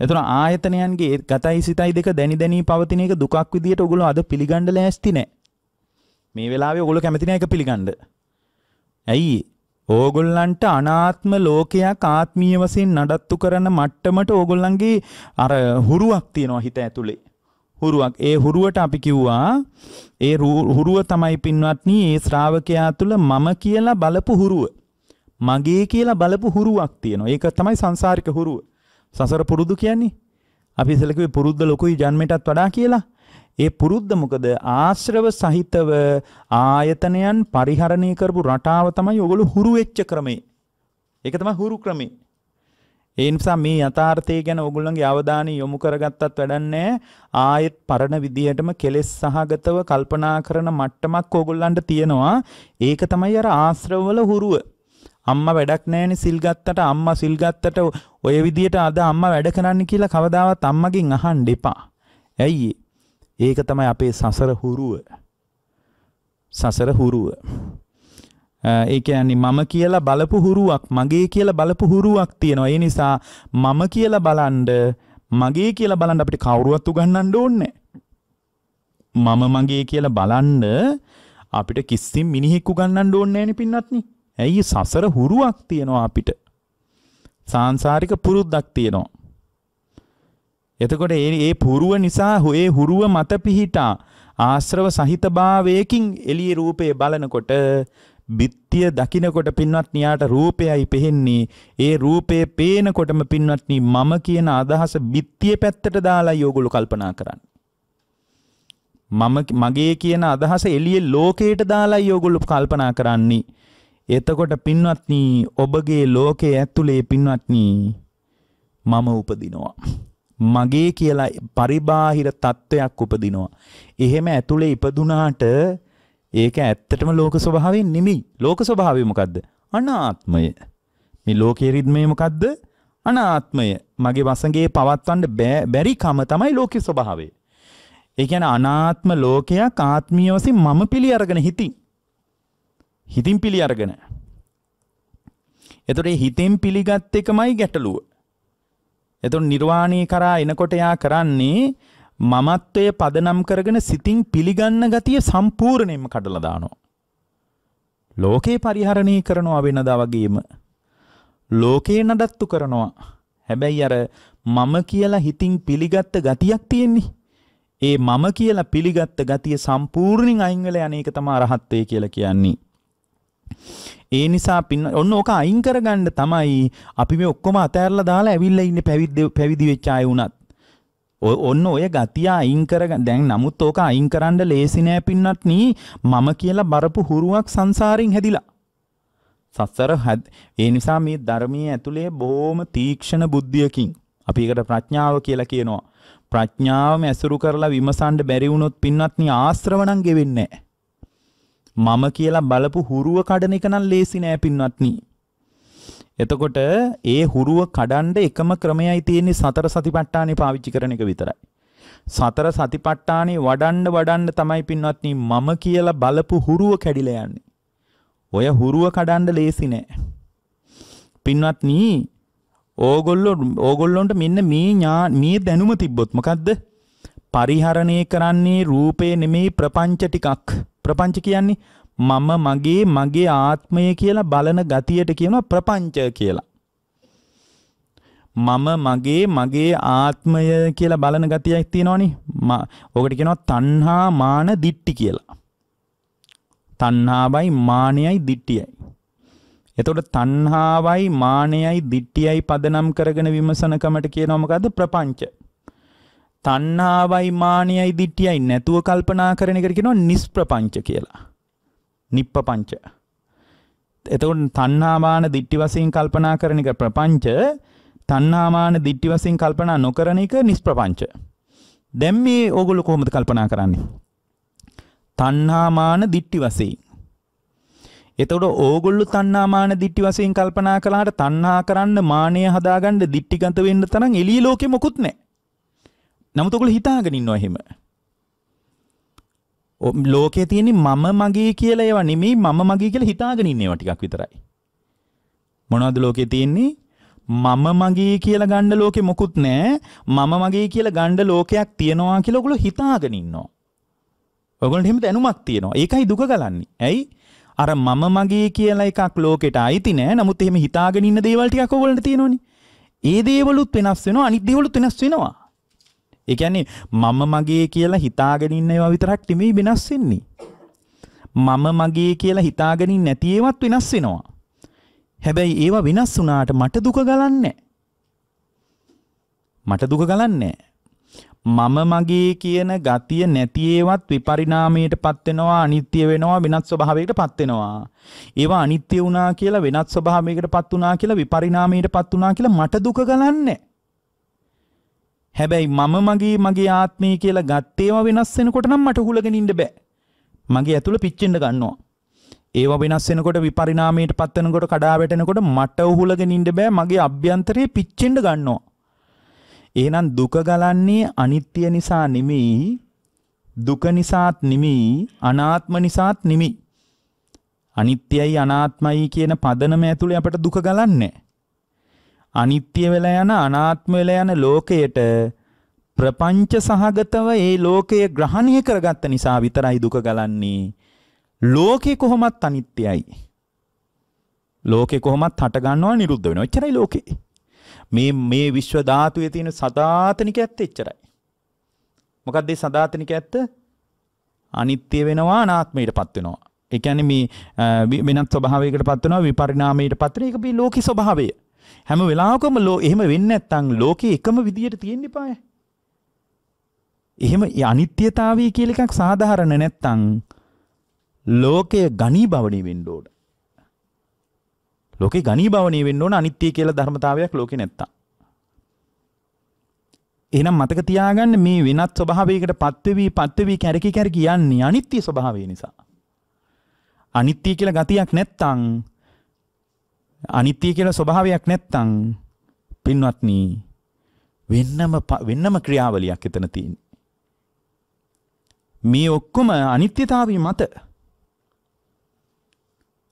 එතන ආයතනයන්ගේ ගතයි සිතයි දෙක දැනි දැනි පවතින එක දුකක් විදියට ඔගොල්ලෝ අද පිළිගන්න ලෑස්ති නැහැ. මේ වෙලාවේ ඔගොල්ලෝ කැමති නෑ ඒක පිළිගන්න. ඇයි? ඕගොල්ලන්ට අනාත්ම ලෝකයක් ආත්මීය වශයෙන් නඩත්තු කරන මට්ටමට ඕගොල්ලන්ගේ අර හුරුවක් තියෙනවා හිත ඇතුලේ. හුරුවක්. ඒ හුරුවට අපි කිව්වා ඒ හුරුව තමයි පින්වත්නි ඒ ශ්‍රාවකයා තුළ මම කියලා බලපු හුරුව. මගේ කියලා බලපු හුරුවක් තියෙනවා. ඒක තමයි සංසාරික හුරුව. සසර පුරුදු කියන්නේ. අපි ඉතල කිව්වේ පුරුද්ද ලොකුයි ජන්මෙටත් වඩා කියලා. ඒ පුරුද්ද මොකද ආශ්‍රව සහිතව ආයතනයන් පරිහරණය කරපු රටාව තමයි ඔගොල්ලෝ හුරු වෙච්ච ක්‍රමේ. ඒක තමයි හුරු ක්‍රමේ. ඒ නිසා මේ යථාර්ථය ගැන ඔගොල්ලන්ගේ අවධානය යොමු කරගත්තත් වැඩක් නැහැ. ආයෙත් පරණ විදියටම කෙලෙස් සහගතව කල්පනා කරන මට්ටමක් ඕගොල්ලන්ට තියෙනවා. ඒක තමයි අර ආශ්‍රවවල හුරුව. අම්මා වැඩක් නැහැනේ සිල් ගත්තට අම්මා සිල් ගත්තට ඔය විදියට අද අම්මා වැඩ කරන්න කියලා කවදාවත් අම්මගෙන් අහන්න එපා. ඇයි ඒක තමයි අපේ සසර හුරුව. සසර හුරුව. ඒ කියන්නේ මම කියලා බලපු හුරුවක් මගේ කියලා බලපු හුරුවක් තියෙනවා. ඒ නිසා මම කියලා බලන්ඩ මගේ කියලා බලන්න අපිට කවුරුවත් උගන්නන්න ඕනේ මම මගේ කියලා බලන්න අපිට කිසිම මිනිහෙක් උගන්නන්න ඕනේ නැණි පින්නත්නි. ඇයි සසර හුරුවක් තියෙනවා අපිට. සාංශාරික පුරුද්දක් තියෙනවා. එතකොට ඒ ඒ පුරුව නිසා ඒ හුරුව මත පිහිටා ආශ්‍රව සහිතභාවයකින් එළියේ රූපය බලනකොට බිත්තිය දකිනකොට පින්වත් නියාට රූපයයි පෙහෙන්නේ ඒ රූපයේ පේනකොටම පින්වත්නි මම කියන අදහස බිත්තිය පැත්තට දාලායි ඕගොල්ලෝ කල්පනා කරන්නේ මම මගේ කියන අදහස එළියේ ලෝකයට දාලායි ඕගොල්ලෝ කල්පනා කරන්නේ එතකොට පින්වත්නි ඔබගේ ලෝකයේ ඇතුලේ පින්වත්නි මම උපදිනවා මගේ කියලා පරිබාහිර තත්ත්වයක් උපදිනවා. එහෙම ඇතුලේ ඉපදුනාට ඒක ඇත්තටම ලෝක ස්වභාවයෙන් නෙමෙයි. ලෝක ස්වභාවය මොකද්ද? අනාත්මය. මේ ලෝකයේ රිද්මය මොකද්ද? අනාත්මය. මගේ වසඟේ පවත්වන්න බැරි කම තමයි ලෝකයේ ස්වභාවය. ඒ කියන්නේ අනාත්ම ලෝකයක් ආත්මීය වශයෙන් මම පිළි අරගෙන හිතින්. හිතින් පිළි අරගෙන. එතකොට හිතෙන් පිළිගත් එකමයි ගැටලුව. එතුන් නිර්වාණය කරා එනකොට එයා කරන්නේ මමත්වය පදනම් කරගෙන සිතින් පිළිගන්න ගතිය සම්පූර්ණයෙන්ම කඩලා දානවා. ලෝකේ පරිහරණය කරනවා වෙනදා වගේම. ලෝකේ නඩත්තු කරනවා. හැබැයි අර මම කියලා හිතින් පිළිගත්ත ගතියක් තියෙන්නේ. ඒ මම කියලා පිළිගත්ත ගතිය සම්පූර්ණයෙන් අයින් වෙලා යන්නේක තමයි රහත්ත්වය කියලා කියන්නේ. ඒ නිසා පින්න ඔන්න ඕක අයින් කරගන්න තමයි අපි මේ ඔක්කොම අතෑරලා දාලා ඇවිල්ලා ඉන්නේ පැවිදි පැවිදි වෙච්ච අය වුණත්. ඔන්න ඔය ගතිය අයින් කරගන්න දැන් නමුත් ඕක අයින් කරන්න ලේසි නෑ පින්නත් නී මම කියලා බරපු හුරුවක් සංසාරෙන් හැදිලා. සසර ඒ නිසා මේ ධර්මයේ ඇතුලේ බොහොම තීක්ෂණ බුද්ධියකින් අපි ඒකට ප්‍රඥාව කියලා කියනවා. ප්‍රඥාවම ඇසුරු කරලා විමසන්න බැරි වුණොත් පින්නත් නී ආශ්‍රවණම් ගෙවෙන්නේ නෑ. මම කියලා බලපු හුරුව කඩන එක නම් ලේසි නෑ පින්වත්නි. එතකොට ඒ හුරුව කඩන්න එකම ක්‍රමයයි තියෙන්නේ සතර සතිපට්ඨානෙ පාවිච්චි කරන එක විතරයි. සතර සතිපට්ඨානෙ වඩන්න වඩන්න තමයි පින්වත්නි මම කියලා බලපු හුරුව කැඩිලා යන්නේ. ඔය හුරුව කඩන්න ලේසි නෑ. පින්වත්නි ඕගොල්ලෝ ඕගොල්ලොන්ට මෙන්න මේ ඥා මේ දැනුම තිබ්බොත් මොකද්ද? පරිහරණය කරන්නේ රූපය නෙමෙයි ප්‍රපංච ටිකක්. ප්‍රපංච කියන්නේ මම මගේ මගේ ආත්මය කියලා බලන ගතියට කියනවා ප්‍රපංච කියලා. මම මගේ මගේ ආත්මය කියලා බලන ගතියක් තියෙනවනේ. ඕකට කියනවා තණ්හා මාන දිට්ටි කියලා. තණ්හාවයි මානයයි දිට්ටියයි. එතකොට තණ්හාවයි මානයයි දිට්ටියයි පදනම් කරගෙන විමසනකමට කියනවා මොකද්ද? ප්‍රපංච. තණ්හාවයි මානයයි දිට්ඨියයි නැතුව කල්පනා කරන එකට කියනවා නිෂ්ප්‍රපංච කියලා. නිප්පපංච. එතකොට තණ්හාමාන දිට්ඨි වශයෙන් කල්පනා කරන එක ප්‍රපංච, තණ්හාමාන දිට්ඨි වශයෙන් කල්පනා නොකරන එක නිෂ්ප්‍රපංච. දැන් මේ ඕගොල්ලෝ කොහොමද කල්පනා කරන්නේ? තණ්හාමාන දිට්ඨි වශයෙන්. එතකොට ඕගොල්ලෝ තණ්හාමාන දිට්ටි වශයෙන් කල්පනා කළාට තණ්හා කරන්න මානය හදාගන්න දිට්ටිගත වෙන්න තරම් එළිය ලෝකෙ මොකුත් නැහැ. නමුත් ඔයගොල්ලෝ හිතාගෙන ඉන්නවා එහෙම. ලෝකයේ තියෙන මම මගේ කියලා ඒවා නෙමෙයි මම මගේ කියලා හිතාගෙන ඉන්න ඒවා ටිකක් විතරයි. මොනවද ලෝකයේ තියෙන්නේ? මම මගේ කියලා ගන්න ලෝකෙ මොකුත් නැහැ. මම මගේ කියලා ගන්න ලෝකයක් තියනවා කියලා ඔයගොල්ලෝ හිතාගෙන ඉන්නවා. ඔයගොල්ලන්ට එහෙම දැනුමක් තියෙනවා. ඒකයි දුක ගලන්නේ. ඇයි? අර මම මගේ කියලා එකක් ලෝකෙට අයිති නෑ. නමුත් එහෙම හිතාගෙන ඉන්න දේවල් ටිකක් ඔයගොල්ලන්ට තියෙනෝනේ. ඒ දේවලුත් වෙනස් වෙනවා. අනිත් දේවලුත් වෙනස් වෙනවා. ඒ කියන්නේ මම මගේ කියලා හිතාගෙන ඉන්න ඒවා විතරක් නෙමෙයි වෙනස් වෙන්නේ. මම මගේ කියලා හිතාගෙන ඉන්නේ නැති ඒවත් වෙනස් වෙනවා. හැබැයි ඒවා වෙනස් වුණාට මට දුක ගලන්නේ මට දුක ගලන්නේ මම මගේ කියන ගතිය නැති ඒවත් විපරිණාමයට පත් වෙනවා අනිත්‍ය වෙනවා වෙනත් ස්වභාවයකට පත් වෙනවා. ඒවා අනිත්‍ය වුණා කියලා වෙනත් ස්වභාවයකට පත් වුණා කියලා විපරිණාමයට පත් වුණා කියලා මට දුක ගලන්නේ. හැබැයි මම මගේ මගේ ආත්මය කියලා ගත්තේවා වෙනස් වෙනකොට නම් මට හුලගෙන ඉන්න බෑ. මගේ ඇතුළ පිච්චෙන්න ගන්නවා. ඒවා වෙනස් වෙනකොට විපරිණාමයට පත් වෙනකොට කඩා වැටෙනකොට මට හුලගෙන ඉන්න බෑ. මගේ අභ්‍යන්තරයේ පිච්චෙන්න ගන්නවා. එහෙනම් දුක ගලන්නේ අනිත්‍ය නිසා නෙමෙයි, දුක නිසාත් නෙමෙයි, අනාත්ම නිසාත් නෙමෙයි. අනිත්‍යයි අනාත්මයි කියන පදනම ඇතුලේ අපට දුක ගලන්නේ. අනිත්‍ය වෙලා යන අනාත්ම වෙලා යන ලෝකයට ප්‍රපංච සහගතව ඒ ලෝකය ග්‍රහණය කරගත්ත නිසා විතරයි දුක ගලන්නේ. ලෝකේ කොහොමත් අනිත්‍යයි. ලෝකේ කොහොමත් හට ගන්නවා නිරුද්ධ වෙනවා. එච්චරයි ලෝකේ. මේ මේ විශ්ව ධාතුවේ තියෙන සදාතනික ඇත්ත එච්චරයි. මොකක්ද මේ සදාතනික ඇත්ත? අනිත්‍ය වෙනවා අනාත්මයටපත් වෙනවා. ඒ කියන්නේ මේ වෙනත් ස්වභාවයකටපත් වෙනවා විපරිණාමයටපත් වෙන එක මේ ලෝකේ ස්වභාවය. හැම වෙලාවකම ලෝ එහෙම වෙන්නේ නැත්නම් ලෝකේ එකම විදියට තියෙන්න ඉපාය. එහෙම අනිත්‍යතාවය කියලා එකක් සාධාරණ නැත්නම් ලෝකය ගණීභවණී වෙන්න ඕන. ලෝකේ ගණීභවණී වෙන්න ඕන අනිත්‍ය කියලා ධර්මතාවයක් ලෝකේ නැත්තම්. එහෙනම් මතක තියාගන්න මේ වෙනත් ස්වභාවයකට පත්වෙවි පත්වෙවි කැරකි කැරකි යන්නේ අනිත්‍ය ස්වභාවය නිසා. අනිත්‍ය කියලා ගතියක් නැත්තම් අනිත්‍ය කියලා ස්වභාවයක් නැත්තම් පින්වත්නි වෙන්නම වෙන්නම ක්‍රියාවලියක් එතන තියෙන්නේ. මේ ඔක්කොම අනිත්‍යතාවය මත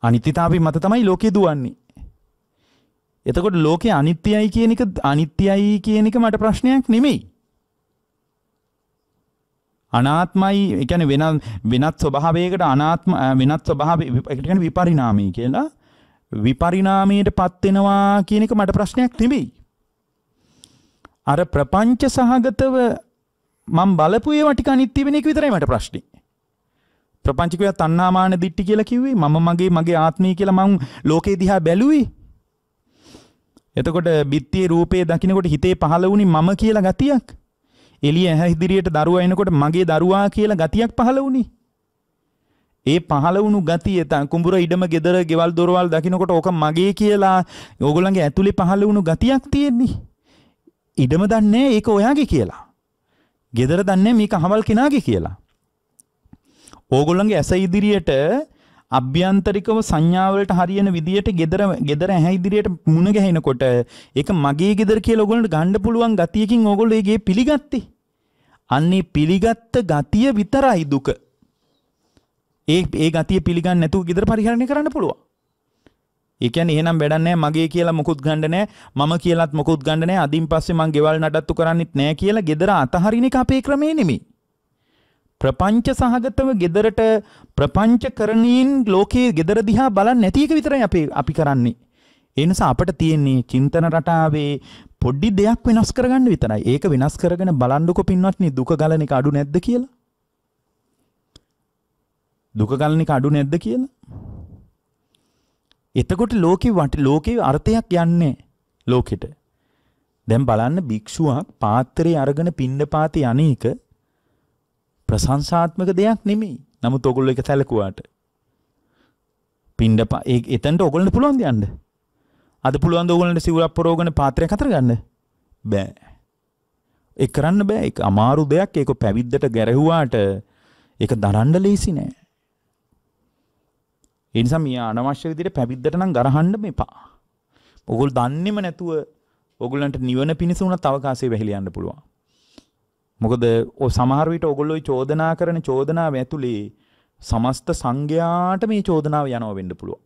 අනිත්‍යතාවය මත තමයි ලෝකේ දුවන්නේ. එතකොට ලෝකේ අනිත්‍යයි කියන එක අනිත්‍යයි කියන එක මට ප්‍රශ්නයක් නෙමෙයි. අනාත්මයි ඒ කියන්නේ වෙනත් වෙනත් ස්වභාවයකට අනාත්ම වෙනත් ස්වභාවයකට කියන්නේ විපරිණාමී කියලා විපරිණාමයට පත්වෙනවා කියන එක මට ප්‍රශ්නයක් තිබෙයි. අර ප්‍රපංච සහගතව මං බලපු ඒවා ටික අනිත් තිබෙන එක විතරයි මට ප්‍රශ්නේ. ප්‍රපංච කියුවා තණ්හාමාන දිට්ටි කියලා කිව්වේ මම මගේ මගේ ආත්මය කියලා මං ලෝකේ දිහා බැලුවේ. එතකොට බිත්තියේ රූපේ දකින්නකොට හිතේ පහළ වුණේ මම කියලා ගතියක්. එළිය ඇහැ ඉදිරියට දරුවා එනකොට මගේ දරුවා කියලා ගතියක් පහළ වුණේ. ඒ පහළ වුණු ගතිය තා කුඹුර ඉඩම ගෙදර ගෙවල් දොරවල් දකිනකොට ඕක මගේ කියලා ඕගොල්ලන්ගේ ඇතුලේ පහළ වුණු ගතියක් තියෙන්නේ. ඉඩම දන්නේ ඒක ඔයාගේ කියලා. ගෙදර දන්නේ මේක හවල් කෙනාගේ කියලා. ඕගොල්ලන්ගේ ඇස ඉදිරියට අභ්‍යන්තරිකව සංඥාවලට හරියන විදියට ගෙදර ගෙදර ඇහැ ඉදිරියට මුණ ගැහෙනකොට ඒක මගේ ගෙදර කියලා ඕගොල්ලන්ට ගන්න පුළුවන් ගතියකින් ඕගොල්ලෝ ඒගේ පිළිගත්තේ. අන්නේ පිළිගත්ත ගතිය විතරයි දුක. ඒ ඒ ගතිය පිළිගන්න නැතුව ගෙදර පරිහරණය කරන්න පුළුවන්. ඒ කියන්නේ එහෙනම් වැඩක් නැහැ මගේ කියලා මොකුත් ගන්න නැහැ මම කියලාත් මොකුත් ගන්න නැහැ අදින් පස්සේ මං ගෙවල් නඩත්තු කරන්නෙත් නැහැ කියලා ගෙදර අතහරින එක අපේ ක්‍රමේ නෙමෙයි. ප්‍රපංච සහගතව ගෙදරට ප්‍රපංචකරණීන් ලෝකයේ ගෙදර දිහා බලන්නේ නැති එක විතරයි අපි අපි කරන්නේ. ඒ නිසා අපට තියෙන්නේ චින්තන රටාවේ පොඩි දෙයක් වෙනස් කරගන්න විතරයි. ඒක වෙනස් කරගෙන බලන්නකො පින්වත්නි දුක ගලන එක අඩු නැද්ද කියලා? දුක ගලන එක අඩු නැද්ද කියලා. එතකොට ලෝකේ වට ලෝකේ අර්ථයක් යන්නේ ලෝකෙට. දැන් බලන්න භික්ෂුවක් පාත්‍රය අරගෙන පින්නපාතේ අනේක ප්‍රශංසාත්මක දෙයක් නෙමෙයි. නමුත් ඔගොල්ලෝ එක සැලකුවාට පින්නපා ඒ එතනට ඔගොල්ලන්ට පුළුවන් ද යන්න? අද පුළුවන් ද ඔයගොල්ලන්ට සිවුරක් පරෝගන පාත්‍රයක් අතර ගන්න? බෑ. ඒ කරන්න බෑ. ඒක අමාරු දෙයක්. ඒක පැවිද්දට ගැරහුවාට ඒක දරන්න ලේසි නෑ. ඒ නිසා මේ අනවශ්‍ය විදිහට පැවිද්දට නම් ගරහන්න මෙපා. ඔගොල්ලෝ දන්නේම නැතුව ඔගොල්ලන්ට නිවන පිණිස උනත් අවකාශය වැහිලා යන්න පුළුවන්. මොකද ඔය සමහර විට ඔගොල්ලෝ චෝදනා කරන චෝදනාව ඇතුලේ සමස්ත සංඝයාට මේ චෝදනාව යනවා වෙන්න පුළුවන්.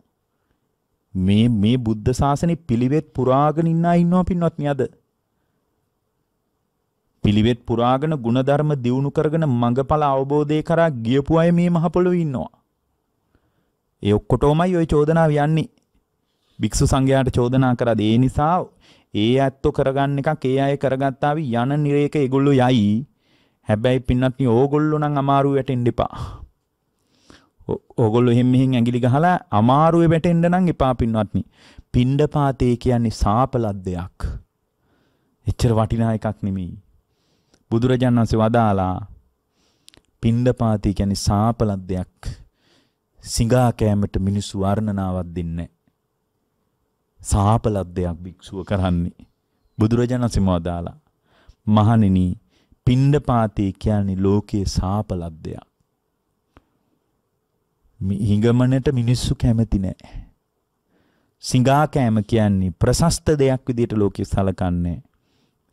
මේ මේ බුද්ධ ශාසනේ පිළිවෙත් පුරාගෙන ඉන්න අය ඉන්නවා පින්වත් නියද? පිළිවෙත් පුරාගෙන ಗುಣධර්ම දියුණු කරගෙන මඟඵල අවබෝධය කරා ගියපු අය මේ මහ පොළොවේ ඉන්නවා. ඒ ඔක්කොටෝමයි ওই චෝදනාව යන්නේ. භික්ෂු සංඝයාට චෝදනා කරාද ඒ නිසා ඒ ඇත්තෝ කරගන්න එකක් ඒ අය කරගත්තාවි යන නිරේක ඒගොල්ලෝ යයි. හැබැයි පින්නත් ඕගොල්ලෝ නම් අමාරුව වැටෙන්න එපා. ඕගොල්ලෝ එහෙම මෙහෙන් ඇඟිලි ගහලා අමාරුවේ වැටෙන්න නම් එපා පින්වත්නි. පිණ්ඩපාතේ කියන්නේ සාපලද්දයක්. එච්චර වටිනා එකක් නෙමෙයි. බුදුරජාණන් වහන්සේ වදාලා පිණ්ඩපාතේ කියන්නේ සාපලද්දයක්. සිඟා කෑමට මිනිස්සු වර්ණනාවක් දෙන්නේ සාපලද්දයක් භික්ෂුව කරන්නේ බුදුරජාණන්සේ මවදාලා මහණෙනි පිණ්ඩපාතේ කියන්නේ ලෝකයේ සාපලද්දයක් හිඟමනට මිනිස්සු කැමති නැහැ සිඟා කෑම කියන්නේ ප්‍රශස්ත දෙයක් විදිහට ලෝකයේ සලකන්නේ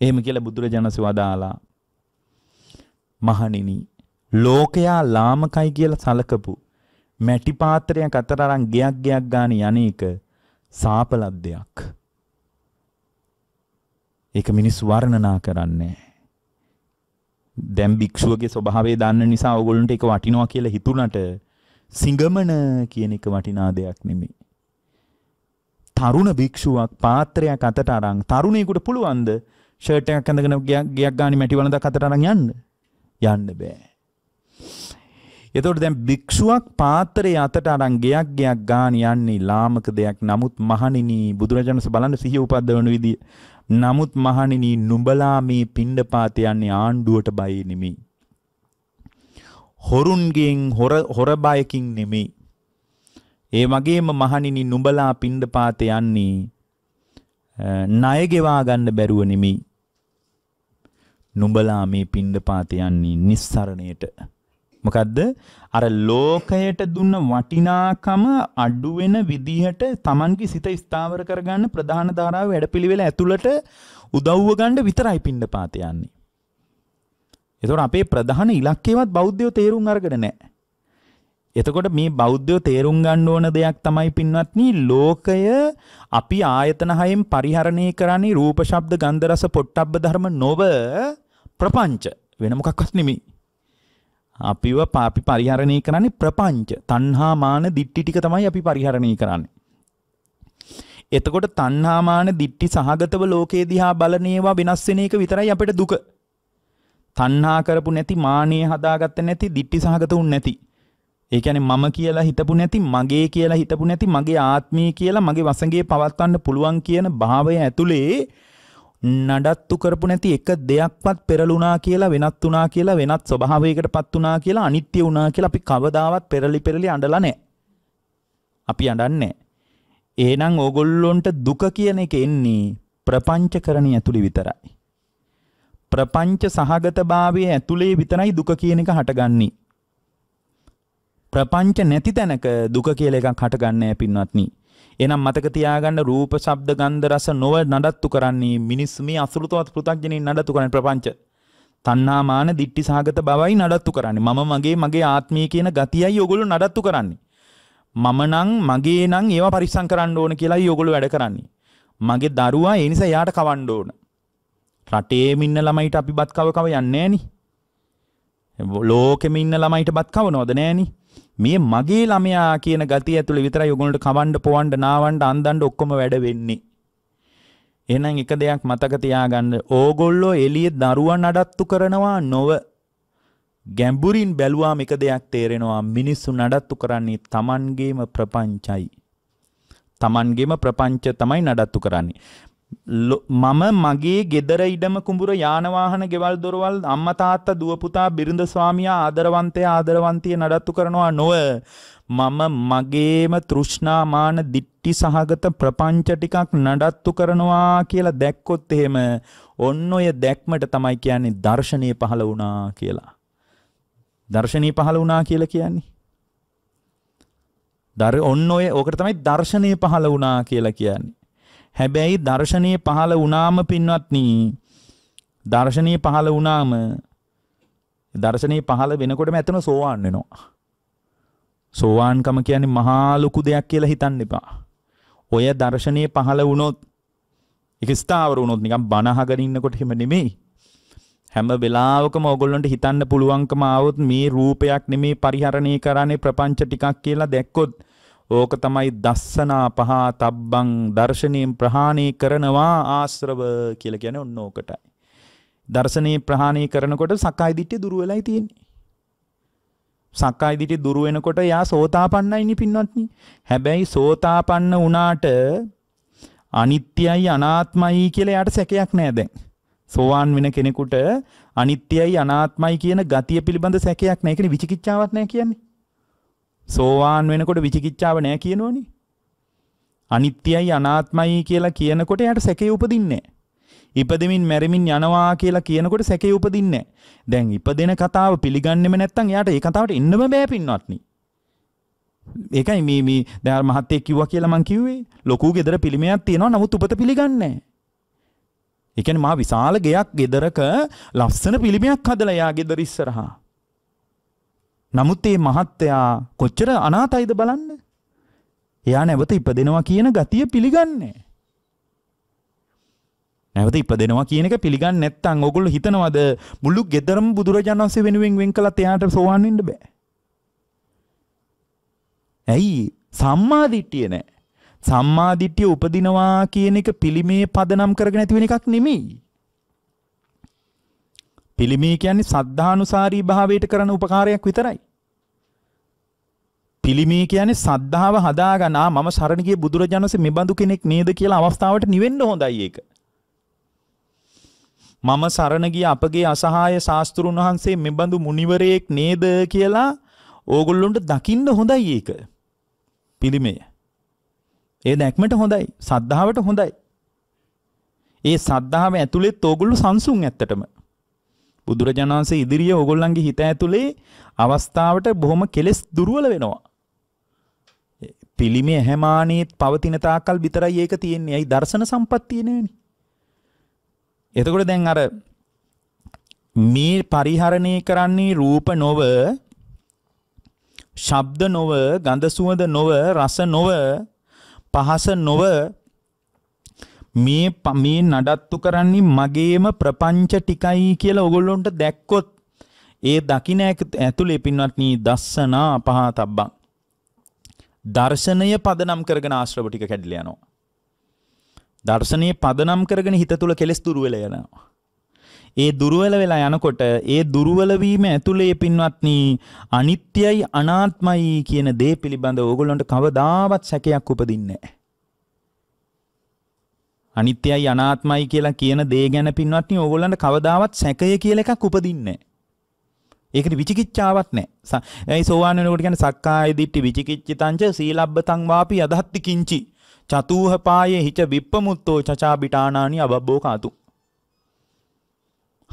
එහෙම කියලා බුදුරජාණන්සේ වදාලා මහණෙනි ලෝකයා ලාමකයි කියලා සලකපු මැටි පාත්‍රයක් අතර අරන් ගයක් ගයක් ගාන යන්නේක සාපලත් දෙයක්. ඒක මිනිස් වර්ණනා කරන්නේ. දැන් භික්ෂුවගේ ස්වභාවය දන්න නිසා ඕගොල්ලන්ට ඒක වටිනවා කියලා හිතුණට සිඟමන කියන එක වටිනා දෙයක් නෙමෙයි. තරුණ භික්ෂුවක් පාත්‍රයක් අතට අරන් තරුණයෙකුට පුළුවන්ද ෂර්ට් එකක් ඇඳගෙන ගයක් ගානි මැටි වළඳක් අතට අරන් යන්න? යන්න බෑ. එතකොට දැන් භික්ෂුවක් පාත්‍රයේ අතට අරන් ගයක් ගයක් ගාන යන්නේ ලාමක දෙයක්. නමුත් මහණෙනි බුදුරජාණන්ස බලන්න සිහිය උපද්දවන විදිය. නමුත් මහණෙනි නුඹලා මේ පිණ්ඩපාත යන්නේ ආණ්ඩුවට බය නෙමෙයි. හොරුන්ගෙන් හොර හොර බයකින් නෙමෙයි. ඒ වගේම මහණෙනි නුඹලා පිණ්ඩපාත යන්නේ ණය ගෙවා ගන්න බැරුව නෙමෙයි. නුඹලා මේ පිණ්ඩපාත යන්නේ නිස්සරණයට. මොකද්ද අර ලෝකයට දුන්න වටිනාකම අඩු වෙන විදිහට Tamanගේ සිත ස්ථාවර කරගන්න ප්‍රධාන ධාරාව වැඩපිළිවෙල ඇතුළට උදව්ව ගන්න විතරයි පින්නපාත යන්නේ. ඒතකොට අපේ ප්‍රධාන ඉලක්කයවත් බෞද්ධයෝ තේරුම් අරගෙන නැහැ. එතකොට මේ බෞද්ධයෝ තේරුම් ගන්න ඕන දෙයක් තමයි පින්වත්නි ලෝකය අපි ආයතන හයෙන් පරිහරණය කරන්නේ රූප ශබ්ද ගන්ධ රස පොට්ටබ්බ ධර්ම නොව ප්‍රපංච වෙන මොකක්වත් නෙමෙයි අපිව අපි පරිහරණය කරන්නේ ප්‍රපංච තණ්හා මාන දිට්ටි ටික තමයි අපි පරිහරණය කරන්නේ. එතකොට තණ්හා මාන දිට්ටි සහගතව ලෝකේ දිහා බලන ඒවා වෙනස් වෙන එක විතරයි අපිට දුක. තණ්හා කරපු නැති මානිය හදාගත්ත නැති දිට්ටි සහගත උන් නැති. ඒ කියන්නේ මම කියලා හිතපු නැති මගේ කියලා හිතපු නැති මගේ ආත්මය කියලා මගේ වසඟේ පවත්වන්න පුළුවන් කියන භාවය ඇතුලේ නඩත්තු කරපු නැති එක දෙයක්වත් පෙරලුනා කියලා වෙනත් වුනා කියලා වෙනත් ස්වභාවයකට පත් වුනා කියලා අනිත්‍ය වුණා කියලා අපි කවදාවත් පෙරලි පෙරලි අඬලා නැහැ. අපි අඬන්නේ. එහෙනම් ඕගොල්ලොන්ට දුක කියන එක එන්නේ ප්‍රපංචකරණිය ඇතුළේ විතරයි. ප්‍රපංච සහගතභාවය ඇතුළේ විතරයි දුක කියන එක හටගන්නේ. ප්‍රපංච නැති තැනක දුක කියලා එකක් හටගන්නේ නැහැ පින්වත්නි. එනම් මතක තියාගන්න රූප, ශබ්ද, ගන්ධ, රස නොව නඩත්තු කරන්නේ මිනිස් මේ අසෘතවත් පෘථග්ජනෙන් නඩත්තු කරන්නේ ප්‍රපංච. තණ්හා මාන දිට්ටි සහගත බවයි නඩත්තු කරන්නේ. මම මගේ මගේ ආත්මය කියන ගතියයි ඔයගොල්ලෝ නඩත්තු කරන්නේ. මම නම් මගේ නම් ඒවා පරිස්සම් කරන්න ඕන කියලායි ඔයගොල්ලෝ වැඩ කරන්නේ. මගේ දරුවා ඒ නිසා එයාට කවන්න ඕන. රටේ මින්න ළමයිට අපි බත් කව කව යන්නේ නෑනේ. ලෝකෙම ඉන්න ළමයිට බත් කවනවද නෑනේ. මේ මගේ ළමයා කියන ගතිය ඇතුළේ විතරයි ඔයගොල්ලන්ට කවන්න පොවන්න නාවන්න අන්දන්න ඔක්කොම වැඩ වෙන්නේ. එහෙනම් එක දෙයක් මතක තියාගන්න ඕගොල්ලෝ එළියේ දරුවන් නඩත්තු කරනවා නොව ගැඹුරින් බැලුවාම එක දෙයක් තේරෙනවා මිනිස්සු නඩත්තු කරන්නේ Tamanගේම ප්‍රපංචයි. තමන්ගේම ප්‍රපංච තමයි නඩත්තු කරන්නේ. මම මගේ ගෙදර ඉඩම කුඹුර යානවාහන ගෙවල් දොරවල් අම්ම තාත්තා දුව පුතා බිරිඳ ස්වාමියා ආදරවන්තය ආදරවන්තිය නඩත්තු කරනවා නොව මම මගේම තෘෂ්ණා මාන දිට්ටි සහගත ප්‍රපංච ටිකක් නඩත්තු කරනවා කියලා දැක්කොත් එහෙම ඔන්න ඔය දැක්මට තමයි කියන්නේ දර්ශනීය පහළ වුණා කියලා. දර්ශනීය පහළ වුණා කියලා කියන්නේ. දර ඔන්න ඔය ඕකට තමයි දර්ශනීය පහළ වුණා කියලා කියන්නේ. හැබැයි දර්ශනය පහළ වුණාම පින්වත්නි දර්ශනය පහළ වුණාම දර්ශනය පහළ වෙනකොටම ඇතන සෝවාන් වෙනවා. සෝවාන්කම කියන්නේ මහා ලොකු දෙයක් කියලා හිතන්න එපා. ඔය දර්ශනය පහළ වුණොත් ඒක ස්ථාවර වුණොත් නිකන් බනහගෙන ඉන්නකොට හිම නෙමෙයි. හැම වෙලාවකම ඔයගොල්ලන්ට හිතන්න පුළුවන්කම ආවොත් මේ රූපයක් නෙමේ පරිහරණය කරන්නේ ප්‍රපංච ටිකක් කියලා දැක්කොත් ඕක තමයි දස්සනා පහා තබ්බං දර්ශනීය ප්‍රහාණය කරනවා ආශ්‍රව කියලා කියන්නේ ඔන්න ඕකටයි. දර්ශනීය ප්‍රහාණය කරනකොට සක්කාය දිට්ඨිය දුර වෙලායි තියෙන්නේ. සක්කාය දිට්ඨිය දුර වෙනකොට යා සෝතාපන්නයිනි පින්වත්නි. හැබැයි සෝතාපන්න වුණාට අනිත්‍යයි අනාත්මයි කියලා යාට සැකයක් නෑ දැන්. සෝවාන් වෙන කෙනෙකුට අනිත්‍යයි අනාත්මයි කියන ගතිය පිළිබඳ සැකයක් නෑ. ඒ කියන්නේ විචිකිච්ඡාවක් නෑ කියන්නේ. සෝවාන් වෙනකොට විචිකිච්ඡාව නැහැ කියනෝනේ. අනිත්‍යයි අනාත්මයි කියලා කියනකොට යාට සැකේ උපදින්නේ ඉපදෙමින් මැරෙමින් යනවා කියලා කියනකොට සැකේ උපදින්නේ දැන් ඉපදෙන කතාව පිළිගන්නෙම නැත්තම් යාට ඒ කතාවට එන්නම බෑ පින්වත්නි. ඒකයි මේ මේ දැන් මහත්තයෙක් කිව්වා කියලා මං කිව්වේ ලොකු ගෙදර පිළිමයක් තියෙනවා නමුත් උපත පිළිගන්නේ නැහැ. ඒ කියන්නේ මා විශාල ගෙයක් ගෙදරක ලස්සන පිළිමයක් හදලා යා ගෙදර ඉස්සරහා නමුත් මේ මහත්තයා කොච්චර අනාතයිද බලන්න. එයා නැවත ඉපදෙනවා කියන ගතිය පිළිගන්නේ නැවත ඉපදෙනවා කියන එක පිළිගන්නේ නැත්නම් ඕගොල්ලෝ හිතනවද මුළු ගෙදරම බුදුරජාණන් වහන්සේ වෙනුවෙන් වෙන් කළත් එයාට සෝවන් වෙන්න බෑ. ඇයි සම්මා දිට්ඨිය නැහැ. සම්මා දිට්ඨිය උපදිනවා කියන එක පිළිමේ පදනම් කරගෙන ඇති වෙන එකක් නෙමෙයි. පිළිමේ කියන්නේ සද්ධානුසාරී භාවයට කරන උපකාරයක් විතරයි. පිළිමේ කියන්නේ සද්ධාව හදාගන්න ආ මම සරණ ගිය බුදුරජාණන් වහන්සේ මෙබඳු කෙනෙක් නේද කියලා අවස්ථාවට නිවෙන්න හොඳයි ඒක. මම සරණ ගිය අපගේ අසහාය ශාස්ත්‍රුන් වහන්සේ මෙබඳු මුනිවරයෙක් නේද කියලා ඕගොල්ලොන්ට දකින්න හොඳයි ඒක. පිළිමය. ඒ දැක්මට හොඳයි. සද්ධාවට හොඳයි. ඒ සද්ධාව ඇතුළෙත් ඕගොල්ලෝ සංසුන් ඇත්තටම. බුදුරජාණන්සේ ඉදිරියේ ඕගොල්ලන්ගේ හිත ඇතුලේ අවස්ථාවට බොහොම කෙලෙස් දුර්වල වෙනවා. පිළිමේ හැමානේ පවතින තාකල් විතරයි ඒක තියෙන්නේ. අයි දර්ශන සම්පත්තිය නෑනේ. එතකොට දැන් අර මේ පරිහරණය කරන්නේ රූප නොව ශබ්ද නොව ගඳ සුවඳ නොව රස නොව පහස නොව මේ මේ නඩත්තු කරන්නේ මගේම ප්‍රපංච ටිකයි කියලා ඔගොල්ලොන්ට දැක්කොත් ඒ දකින ඇතුළේ පින්වත්නී දස්සනා අපහතබ්බං දර්ශනය පදනම් කරගෙන ආශ්‍රව ටික කැඩිලා යනවා දර්ශනයේ පදනම් කරගෙන හිත තුළ කෙලෙස් දුරවල යනවා. ඒ දුරවල වෙලා යනකොට ඒ දුරවල වීම ඇතුලේ පින්වත්නි අනිත්‍යයි අනාත්මයි කියන දේ පිළිබඳව ඕගොල්ලන්ට කවදාවත් සැකයක් උපදින්නේ නැහැ. අනිත්‍යයි අනාත්මයි කියලා කියන දේ ගැන පින්වත්නි ඕගොල්ලන්ට කවදාවත් සැකය කියලා එකක් උපදින්නේ නැහැ. ඒකට විචිකිච්ඡාවක් නැහැ. ඒ සෝවාන් වෙනකොට කියන්නේ සක්කාය දිට්ඨි විචිකිච්ඡිතංච සීලබ්බතං වාපි අදහත්ති කිංචි. චතුහ පායේ හිච විප්පමුත්තෝ චචා බිටානානි අබබ්බෝ කාතු.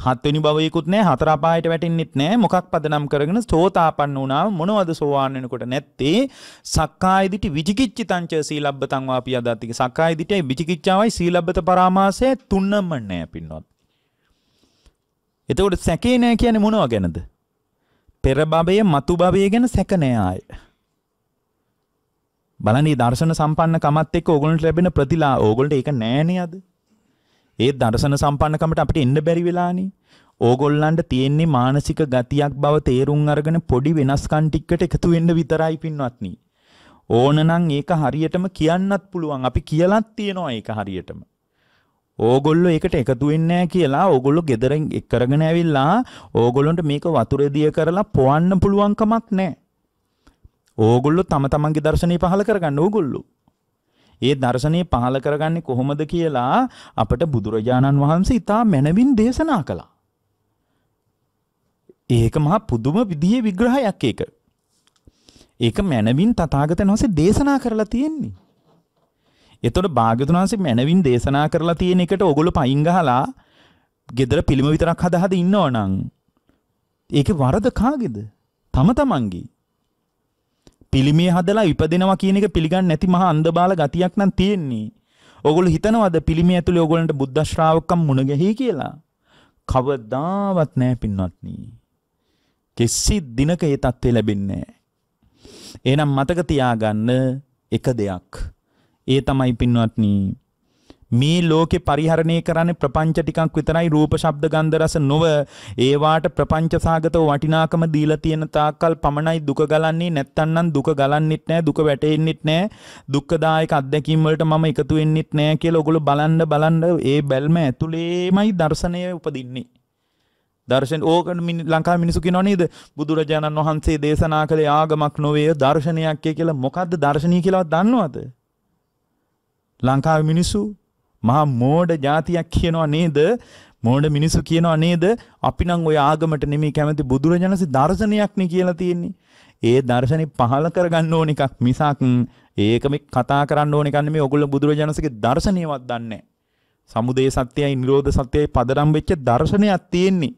හත්වෙනි භවයකුත් නෑ හතර අපායට වැටෙන්නෙත් නෑ මොකක් පදනම් කරගෙන සෝතාපන්න වුණාම මොනවද සෝවාන් වෙනකොට නැත්තේ සක්කාය දිටි විචිකිච්ඡිතංච සීලබ්බතං වාපි අදත්තික සක්කාය දිටයි විචිකිච්ඡාවයි සීලබ්බත පරාමාසය තුනම නෑ පින්නොත් එතකොට සැකේ නෑ කියන්නේ මොනවා ගැනද පෙර භවයේ මතු භවයේ ගැන සැක නෑ ආය බලන්න මේ දර්ශන සම්පන්න කමත් එක්ක ඕගොල්ලන්ට ලැබෙන ප්‍රතිලා ඕගොල්ලන්ට ඒක නෑනේ අද ඒ දර්ශන සම්පන්නකමට අපිට එන්න බැරි වෙලානේ. ඕගොල්ලන්ට තියෙන්නේ මානසික ගතියක් බව තේරුම් අරගෙන පොඩි වෙනස්කම් ටිකකට එකතු වෙන්න විතරයි පින්වත්නි. ඕනනම් ඒක හරියටම කියන්නත් පුළුවන්. අපි කියලත් තියනවා ඒක හරියටම. ඕගොල්ලෝ ඒකට එකතු වෙන්නේ කියලා ඕගොල්ලෝ ගෙදරින් එක් කරගෙන ඇවිල්ලා ඕගොල්ලන්ට මේක වතුරෙදිය කරලා පොවන්න පුළුවන් කමක් නැහැ. ඕගොල්ලෝ තම තමන්ගේ දර්ශනය පහල කරගන්න ඕගොල්ලෝ. ඒ දර්ශනය පහල කරගන්නේ කොහොමද කියලා අපට බුදුරජාණන් වහන්සේ ඉතා මැනවින් දේශනා කළා. ඒක මහා පුදුම විදිහේ විග්‍රහයක් ඒක. ඒක මැනවින් තථාගතයන් වහන්සේ දේශනා කරලා තියෙන්නේ. එතකොට භාග්‍යතුන් වහන්සේ මැනවින් දේශනා කරලා තියෙන එකට ඕගොල්ලෝ පයින් ගහලා gedara පිළිම විතරක් හදා හදා ඉන්නවනම් ඒකේ වරද කාගේද? තම තමන්ගේ. පිළිමේ හදලා ඉපදෙනවා කියන එක පිළිගන්න නැති මහා අන්ධබාල ගතියක් නම් තියෙන්නේ. ඔගොල්ලෝ හිතනවාද පිළිමේ ඇතුලේ ඔයගොල්ලන්ට බුද්ධ ශ්‍රාවකම් මුණ ගැහි කියලා? කවදාවත් නෑ පින්වත්නි. කිසි දිනක ඒ தත්ත්වය ලැබෙන්නේ නෑ. එහෙනම් මතක තියාගන්න එක දෙයක්. ඒ තමයි පින්වත්නි මේ ලෝකේ පරිහරණය කරන්නේ ප්‍රපංච ටිකක් විතරයි රූප ශබ්ද ගන්ධ රස නොව ඒවාට ප්‍රපංච සාගතව වටිනාකම දීලා තියෙන තාක්කල් පමණයි දුක ගලන්නේ නැත්තම් නම් දුක ගලන්නෙත් නැහැ දුක වැටෙන්නෙත් නැහැ දුක්ඛදායක අත්දැකීම් වලට මම එකතු වෙන්නෙත් නැහැ කියලා ඔගොල්ලෝ බලන්න බලන්න ඒ බැල්ම ඇතුලේමයි දර්ශනය උපදින්නේ දර්ශන ඕක ලංකා මිනිසු කියනවා නේද බුදුරජාණන් වහන්සේ දේශනා කළේ ආගමක් නොවේ දර්ශනයක් කියලා මොකද්ද දර්ශනීය කියලාවත් දන්නවද ලංකාවේ මිනිස්සු මහා මෝඩ જાතියක් කියනවා නේද? මෝඩ මිනිස්සු කියනවා නේද? අපි නම් ওই ආගමට නෙමෙයි කැමති බුදුරජාණන්සේ දර්ශනයක්නේ කියලා තියෙන්නේ. ඒ දර්ශනේ පහල කරගන්න ඕන එකක් මිසක් ඒක මේ කතා කරන්න ඕන එකක් නෙමෙයි. ඔයගොල්ලෝ බුදුරජාණන්සේගේ දර්ශනයවත් දන්නේ නැහැ. සමුදේ සත්‍යයයි නිරෝධ සත්‍යයයි පදනම් වෙච්ච දර්ශනයක් තියෙන්නේ.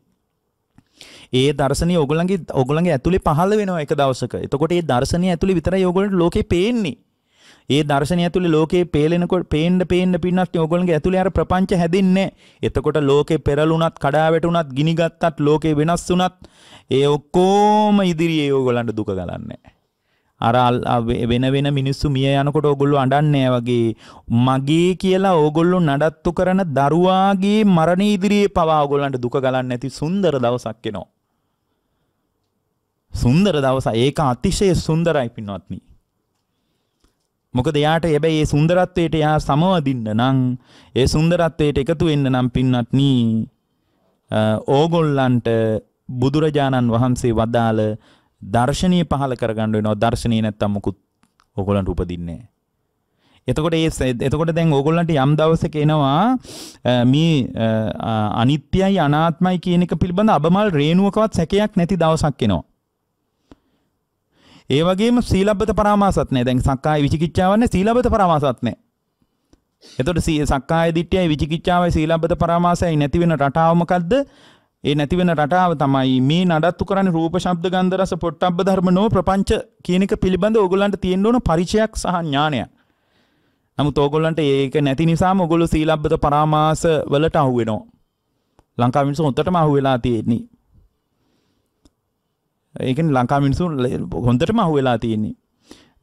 ඒ දර්ශනය ඔගොල්ලන්ගේ ඔගොල්ලන්ගේ ඇතුලේ පහළ වෙනවා එක දවසක. එතකොට ඒ දර්ශනය ඇතුලේ විතරයි ඔයගොල්ලන්ට ලෝකේ පේන්නේ. ඒ දර්ශනය ඇතුළේ ලෝකේ පේලෙනකොට පේන්න පේන්න පින්නත් ඕගොල්ලන්ගේ ඇතුළේ අර ප්‍රපංච හැදෙන්නේ. එතකොට ලෝකේ පෙරළුණත්, කඩා වැටුණත්, ගිනි ගත්තත්, ලෝකේ වෙනස් වුණත් ඒ ඔක්කොම ඉදිරියේ ඕගොල්ලන්ට දුක ගලන්නේ. අර වෙන වෙන මිනිස්සු මිය යනකොට ඕගොල්ලෝ අඬන්නේ වගේ මගේ කියලා ඕගොල්ලෝ නඩත්තු කරන දරුවාගේ මරණ ඉදිරියේ පවා ඕගොල්ලන්ට දුක ගලන්නේ නැති සුන්දර දවසක් එනවා. සුන්දර දවස ඒක අතිශය සුන්දරයි පින්වත්නි. මොකද එයාට හැබැයි ඒ සුන්දරත්වයට එයා සමවදින්න නම් ඒ සුන්දරත්වයට එකතු වෙන්න නම් පින්වත්නි ඕගොල්ලන්ට බුදුරජාණන් වහන්සේ වදාළ දර්ශනීය පහල කරගන්න වෙනවා දර්ශනීය නැත්තම් මොකුත් ඕගොල්ලන්ට උපදින්නේ එතකොට ඒ එතකොට දැන් ඕගොල්ලන්ට යම් දවසක එනවා මේ අනිත්‍යයි අනාත්මයි කියන එක පිළිබඳ අබමල් රේණුවකවත් සැකයක් නැති දවසක් එනවා ඒ වගේම සීලබ්බත පරාමාසත් නැහැ. දැන් සක්කාය විචිකිච්ඡාවන්නේ සීලබ්බත පරාමාසත් නැහැ. එතකොට සක්කාය දිට්ඨියයි විචිකිච්ඡාවයි සීලබ්බත පරාමාසයයි නැති වෙන රටාව මොකද්ද? ඒ නැති වෙන රටාව තමයි මේ නඩත්තු කරන්නේ රූප ශබ්ද ගන්ධ රස පොට්ටබ්බ ධර්ම නෝ ප්‍රපංච කියන එක පිළිබඳව ඕගොල්ලන්ට තියෙන්න ඕන පරිචයක් සහ ඥානයක්. නමුත් ඕගොල්ලන්ට ඒක නැති නිසාම ඕගොල්ලෝ සීලබ්බත පරාමාස වලට අහු වෙනවා. ලංකාව මිනිස්සු හොතටම අහු වෙලා තියෙන්නේ. ඒකෙන් ලංකා මිනිසු හොඳටම අහුවෙලා තියෙන්නේ.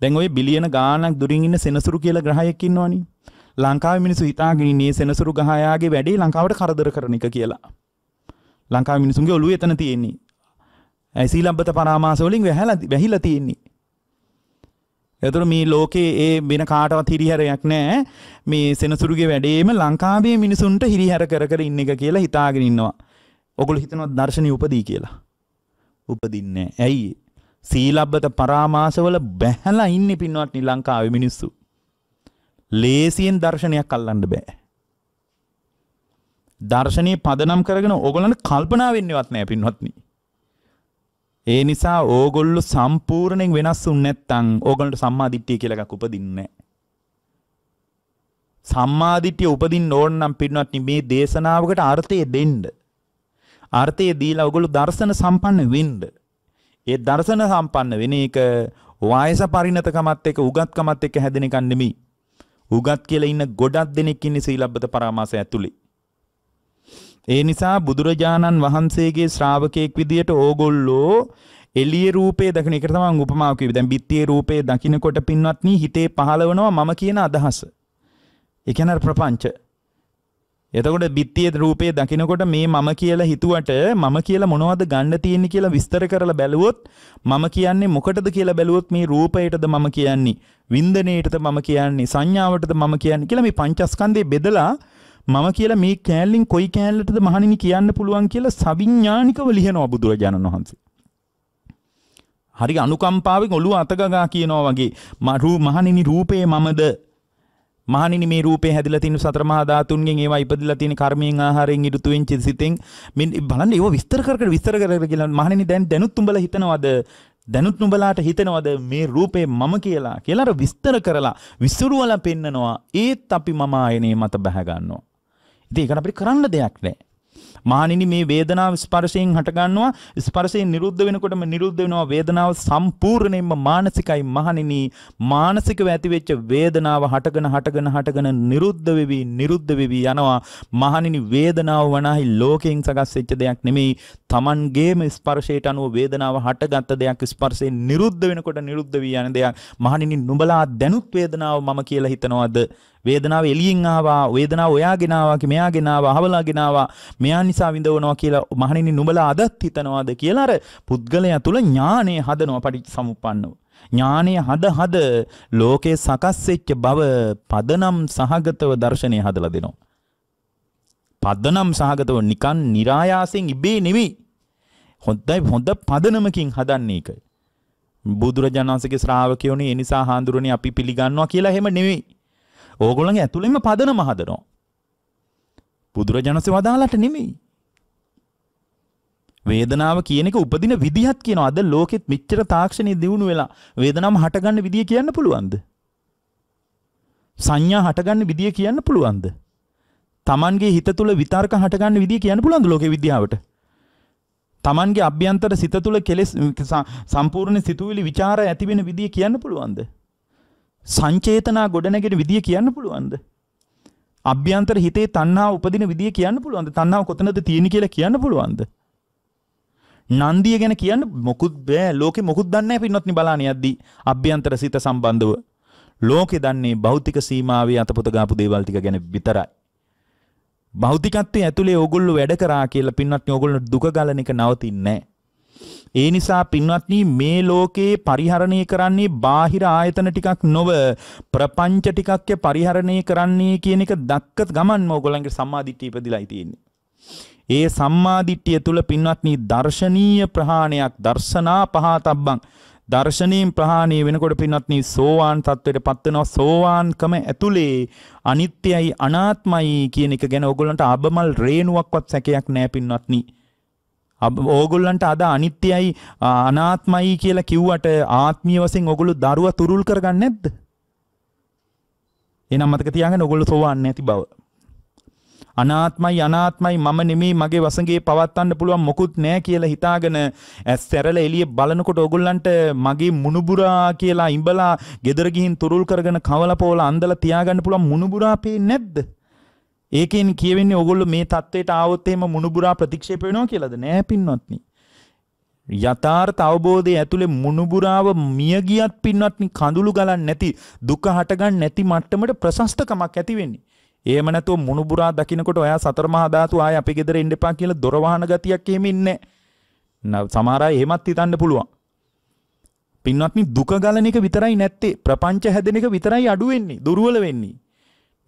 දැන් ඔය බිලියන ගාණක් දුරින් ඉන්න සෙනසුරු කියලා ග්‍රහයෙක් ඉන්නවනේ. ලංකාවේ මිනිසු හිතාගෙන ඉන්නේ සෙනසුරු ගහයාගේ වැඩේ ලංකාවට කරදර කරන එක කියලා. ලංකාවේ මිනිසුන්ගේ ඔළුව එතන තියෙන්නේ. ඇයි සීලබ්බත පරාමාස වලින් වැහැලා වැහිලා තියෙන්නේ. එතකොට මේ ලෝකේ ඒ වෙන කාටවත් හිරිහැරයක් නැහැ. මේ සෙනසුරුගේ වැඩේම ලංකාවේ මිනිසුන්ට හිරිහැර කර කර ඉන්න එක කියලා හිතාගෙන ඉන්නවා. ඔගොල්ලෝ හිතනවා දර්ශනීය උපදී කියලා. උපදින්නේ ඇයි සීලබ්බත පරාමාසවල බැහැලා ඉන්නේ පින්වත් ශ්‍රී ලංකාවේ මිනිස්සු. ලේසියෙන් දර්ශනයක් අල්ලන්න බෑ. දර්ශනීය පදනම් කරගෙන ඕගොල්ලන්ට කල්පනා වෙන්නේවත් නෑ පින්වත්නි. ඒ නිසා ඕගොල්ලෝ සම්පූර්ණයෙන් වෙනස් වුනේ නැත්නම් ඕගොල්ලන්ට සම්මා දිට්ඨිය කියලා එකක් උපදින්නේ නැහැ. සම්මා දිට්ඨිය උපදින්න ඕන නම් පින්වත්නි මේ දේශනාවකට අර්ථය දෙන්න. අර්ථය දීලා ඔයගොල්ලෝ දර්ශන සම්පන්න වෙන්න. ඒ දර්ශන සම්පන්න වෙන එක වයස පරිණතකමත් එක්ක උගත්කමත් එක්ක හැදෙන එකක් නෙමෙයි. උගත් කියලා ඉන්න ගොඩක් දෙනෙක් ඉන්නේ සීලබ්බත පරාමාස ඇතුලේ. ඒ නිසා බුදුරජාණන් වහන්සේගේ ශ්‍රාවකයෙක් විදියට ඕගොල්ලෝ එළියේ රූපේ දකින එක තමයි උපමාව කිව්වේ. දැන් බිත්තියේ රූපේ දකින්නකොට පින්වත්නි හිතේ පහළවනවා මම කියන අදහස. ඒ කියන්නේ ප්‍රපංච එතකොට බිත්තියේ රූපේ දකිනකොට මේ මම කියලා හිතුවට මම කියලා මොනවද ගන්න තියෙන්නේ කියලා විස්තර කරලා බැලුවොත් මම කියන්නේ මොකටද කියලා බැලුවොත් මේ රූපයටද මම කියන්නේ වින්දනයටද මම කියන්නේ සංඥාවටද මම කියන්නේ කියලා මේ පංචස්කන්ධේ බෙදලා මම කියලා මේ කෑල්ලෙන් කොයි කෑල්ලටද මහණෙනි කියන්න පුළුවන් කියලා සවිඥානිකව ලියනවා බුදුරජාණන් වහන්සේ. හරි අනුකම්පාවෙන් ඔළුව අතගගා කියනවා වගේ මරු මහණෙනි රූපේ මමද මහණෙනි මේ රූපේ හැදිලා තියෙන සතර මහා ධාතුන්ගෙන් ඒවා ඉපදිලා තියෙන කර්මයෙන් ආහාරයෙන් ඉරුතු වෙන චිසිතෙන් මේ බලන්න ඒව විස්තර කර කර විස්තර කර කර කියලා මහණෙනි දැන් දැනුත් උඹලා හිතනවද දැනුත් නුඹලාට හිතනවද මේ රූපේ මම කියලා කියලා විස්තර කරලා විසුරුවලා පෙන්නනවා ඒත් අපි මම ආයනේ මත බහගන්නවා ඉතින් ඒකට අපිට කරන්න දෙයක් නැහැ මහණෙනි මේ වේදනාව ස්පර්ශයෙන් හටගන්නවා. ස්පර්ශයෙන් නිරුද්ධ වෙනකොටම නිරුද්ධ වෙනවා. වේදනාව සම්පූර්ණයෙන්ම මානසිකයි මහණෙනි. මානසිකව ඇතිවෙච්ච වේදනාව හටගෙන හටගෙන හටගෙන නිරුද්ධ වෙවි නිරුද්ධ වෙවි යනවා. මහණෙනි වේදනාව වනාහි ලෝකයෙන් සකස් වෙච්ච දෙයක් නෙමෙයි. Tamanගේම ස්පර්ශයට අනුව වේදනාව හටගත් දෙයක් ස්පර්ශයෙන් නිරුද්ධ වෙනකොට නිරුද්ධ වී යන දෙයක්. මහණෙනි නුඹලා දැනුත් වේදනාව මම කියලා හිතනවාද? වේදනාව එළියෙන් ආවා වේදනාව ඔයා ගෙනාවා කි මෙයා ගෙනාවා හවලා ගෙනාවා මෙයා නිසා විඳවනවා කියලා මහණෙනි නුඹලා අදත් හිතනවාද කියලා අර පුද්ගලයා තුල ඥානය හදනවා පටිච්චසමුප්පන්නව ඥානය හද හද ලෝකේ සකස් වෙච්ච බව පදනම් සහගතව දර්ශනය හදලා දෙනවා. පදනම් සහගතව නිකන් નિરાයාසෙන් ඉබේ නෙවෙයි. හොඳයි හොඳ පදනමකින් හදන්නේ ඒක. බුදුරජාණන් වහන්සේගේ ශ්‍රාවකයෝනේ ඒ නිසා හාඳුරණේ අපි පිළිගන්නවා කියලා එහෙම නෙවෙයි. ඕගොල්ලන්ගේ ඇතුළෙම පදනම හදනවා. බුදුරජාණන්සේ වදාළට නෙමෙයි. වේදනාව කියන එක උපදින විදිහත් කියනවා. අද ලෝකෙත් මෙච්චර තාක්ෂණයේ දියුණු වෙලා වේදනාව හටගන්න විදිය කියන්න පුළුවන්ද? සංඥා හටගන්න විදිය කියන්න පුළුවන්ද? Tamanගේ හිත තුළ විතර්ක හටගන්න විදිය කියන්න පුළුවන්ද ලෝකේ විද්‍යාවට? Tamanගේ අභ්‍යන්තර සිත තුළ කෙලෙස් සම්පූර්ණ සිතුවිලි ਵਿਚාර ඇති වෙන විදිය කියන්න පුළුවන්ද? සංචේතනා ගොඩනැගෙන විදිය කියන්න පුළුවන්ද? අභ්‍යන්තර හිතේ තණ්හා උපදින විදිය කියන්න පුළුවන්ද? තණ්හාව කොතනද තියෙන්නේ කියලා කියන්න පුළුවන්ද? නන්දිය ගැන කියන්න මොකුත් බෑ. ලෝකෙ මොකුත් දන්නේ නැහැ පින්වත්නි බලාන යද්දී අභ්‍යන්තර සිත සම්බන්ධව. ලෝකෙ දන්නේ භෞතික සීමාවේ අතපොත ගාපු දේවල් ටික ගැන විතරයි. භෞතිකත්වයේ ඇතුලේ ඕගොල්ලෝ වැඩ කරා කියලා පින්වත්නි ඕගොල්ලෝ දුක ගලන එක නවතින්නේ නැහැ. ඒ නිසා පින්වත්නි මේ ලෝකේ පරිහරණය කරන්නේ බාහිර ආයතන ටිකක් නොව ප්‍රපංච ටිකක්ය පරිහරණය කරන්නේ කියන එක දක්කත් ගමන්ම ඕගොල්ලන්ගේ සම්මාදිට්ඨිය ඉපදිලායි තියෙන්නේ. ඒ සම්මාදිට්ඨිය තුල පින්වත්නි දර්ශනීය ප්‍රහාණයක් දර්ශනා පහතබ්බං දර්ශනීය ප්‍රහාණය වෙනකොට පින්වත්නි සෝවාන් තත්වයට පත් වෙනවා සෝවාන්කම ඇතුලේ අනිත්‍යයි අනාත්මයි කියන එක ගැන ඕගොල්ලන්ට අබමල් රේණුවක්වත් සැකයක් නැහැ පින්වත්නි ඕගොල්ලන්ට අද අනිත්‍යයි අනාත්මයි කියලා කිව්වට ආත්මීය වශයෙන් ඔගොල්ලෝ දරුවා තුරුල් කරගන්නේ නැද්ද? එහෙනම් මතක තියාගන්න ඔගොල්ලෝ සෝවන්නේ නැති බව. අනාත්මයි අනාත්මයි මම නෙමේ මගේ වසඟේ පවත්වන්න පුළුවන් මොකුත් නැහැ කියලා හිතාගෙන ඇස් සැරල එළිය බලනකොට ඔගොල්ලන්ට මගේ මුණුබුරා කියලා ඉඹලා ගෙදර ගිහින් තුරුල් කරගෙන කවලා පොවලා අන්දලා තියාගන්න පුළුවන් මුණුබුරා පේන්නේ නැද්ද? ඒකෙන් කියවෙන්නේ ඔගොල්ලො මේ තත්වයට ආවොත්තේම මුණුබුරා ප්‍රතික්ෂේප වෙනවා කියලද නෑ පින්වත්නි. යථාර්ථ අවබෝධය ඇතුළේ මුණුබුරාව මියගියත් පින්වත්නි කඳුළු ගලන් නැති දුක හටගන්න නැති මට්ටමට ප්‍රශස්තකමක් ඇතිවෙන්නේ. ඒම නැතුව මුණුබුරා දකිනකොට ඔයා සතර මහා ධාතු ආය අපි ගෙදර එන්න එපා කියලා දොර වහන ගතියක් එහෙම ඉන්නේ නැහැ. සමහර අය එහෙමත් හිතන්න පුළුවන්. පින්වත්නි දුක ගලන එක විතරයි නැත්තේ ප්‍රපංච හැදෙන එක විතරයි අඩු වෙන්නේ, දුර්වල වෙන්නේ.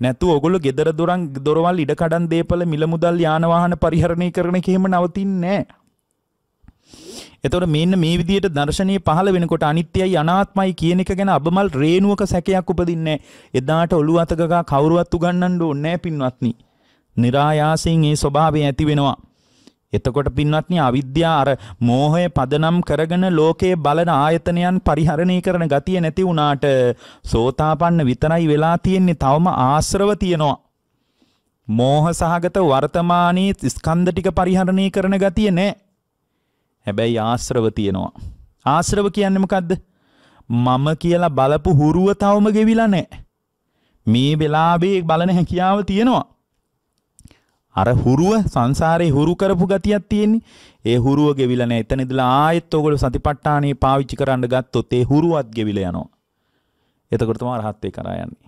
නැතු ඔගොල ගෙදර දොරන් දොරවල් ඉඩකඩන් දේපල මිලමුදල් යානවාහන පරිහරණය කරන කෙම නවතින්නේ. එතොට මෙන්න මේ විදියට දර්ශනය පහළ වෙනකොට අනිත්‍යයි අනාත්මයි කියන එක ගැන අබමල් රේනුවක සැකයක් උපදින්නේ එදාට ඔලු අතකගා කවුරුවත් උගන්නන්න ඕන්නෑ පින්වත්නි. නිරායාසින් ඒ ස්වභාවය ඇති වෙනවා. එතකොට පින්වත්නි අවිද්‍යා අර මෝහය පදනම් කරගෙන ලෝකයේ බලන ආයතනයන් පරිහරණය කරන ගතිය නැති වුණාට සෝතාපන්න විතරයි වෙලා තියෙන්නේ තවම ආශ්‍රව තියෙනවා. මෝහ සහගත වර්තමානයේ ස්කන්ධ ටික පරිහරණය කරන ගතිය නැහැ. හැබැයි ආශ්‍රව තියෙනවා. ආශ්‍රව කියන්නේ මොකද්ද? මම කියලා බලපු හුරුව තවම ගෙවිලා නැහැ. මේ වෙලාවේ බලන හැකියාව තියෙනවා. අර හුරුව සංසාරේ හුරු කරපු ගතියක් තියෙන්නේ. ඒ හුරුව ගෙවිලා නැහැ. එතන ඉඳලා ආයෙත් ඔයගොල්ලෝ සතිපට්ඨානෙ පාවිච්චි කරන්න ගත්තොත් ඒ හුරුවත් ගෙවිලා යනවා. එතකොට තමයි රහත් වේ කරා යන්නේ.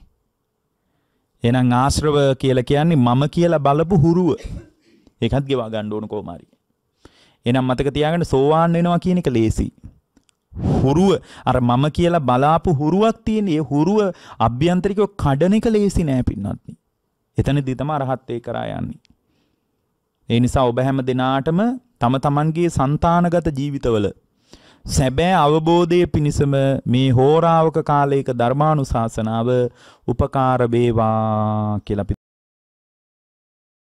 එහෙනම් ආශ්‍රව කියලා කියන්නේ මම කියලා බලපු හුරුව. ඒකත් ගෙවා ගන්න ඕන කොහොම හරි. එහෙනම් මතක තියාගන්න සෝවාන් වෙනවා කියන එක ලේසියි. හුරුව අර මම කියලා බලාපු හුරුවක් තියෙන ඒ හුරුව අභ්‍යන්තරිකව කඩන එක ලේසි නෑ පින්නත්නි. එතනදී තමයි අරහත් ඒ කරා යන්නේ. ඒ නිසා ඔබ හැම දෙනාටම තම තමන්ගේ సంతానගත ජීවිතවල සැබෑ අවබෝධය පිණිසම මේ හෝරාවක කාලයක ධර්මානුශාසනාව උපකාර වේවා කියලා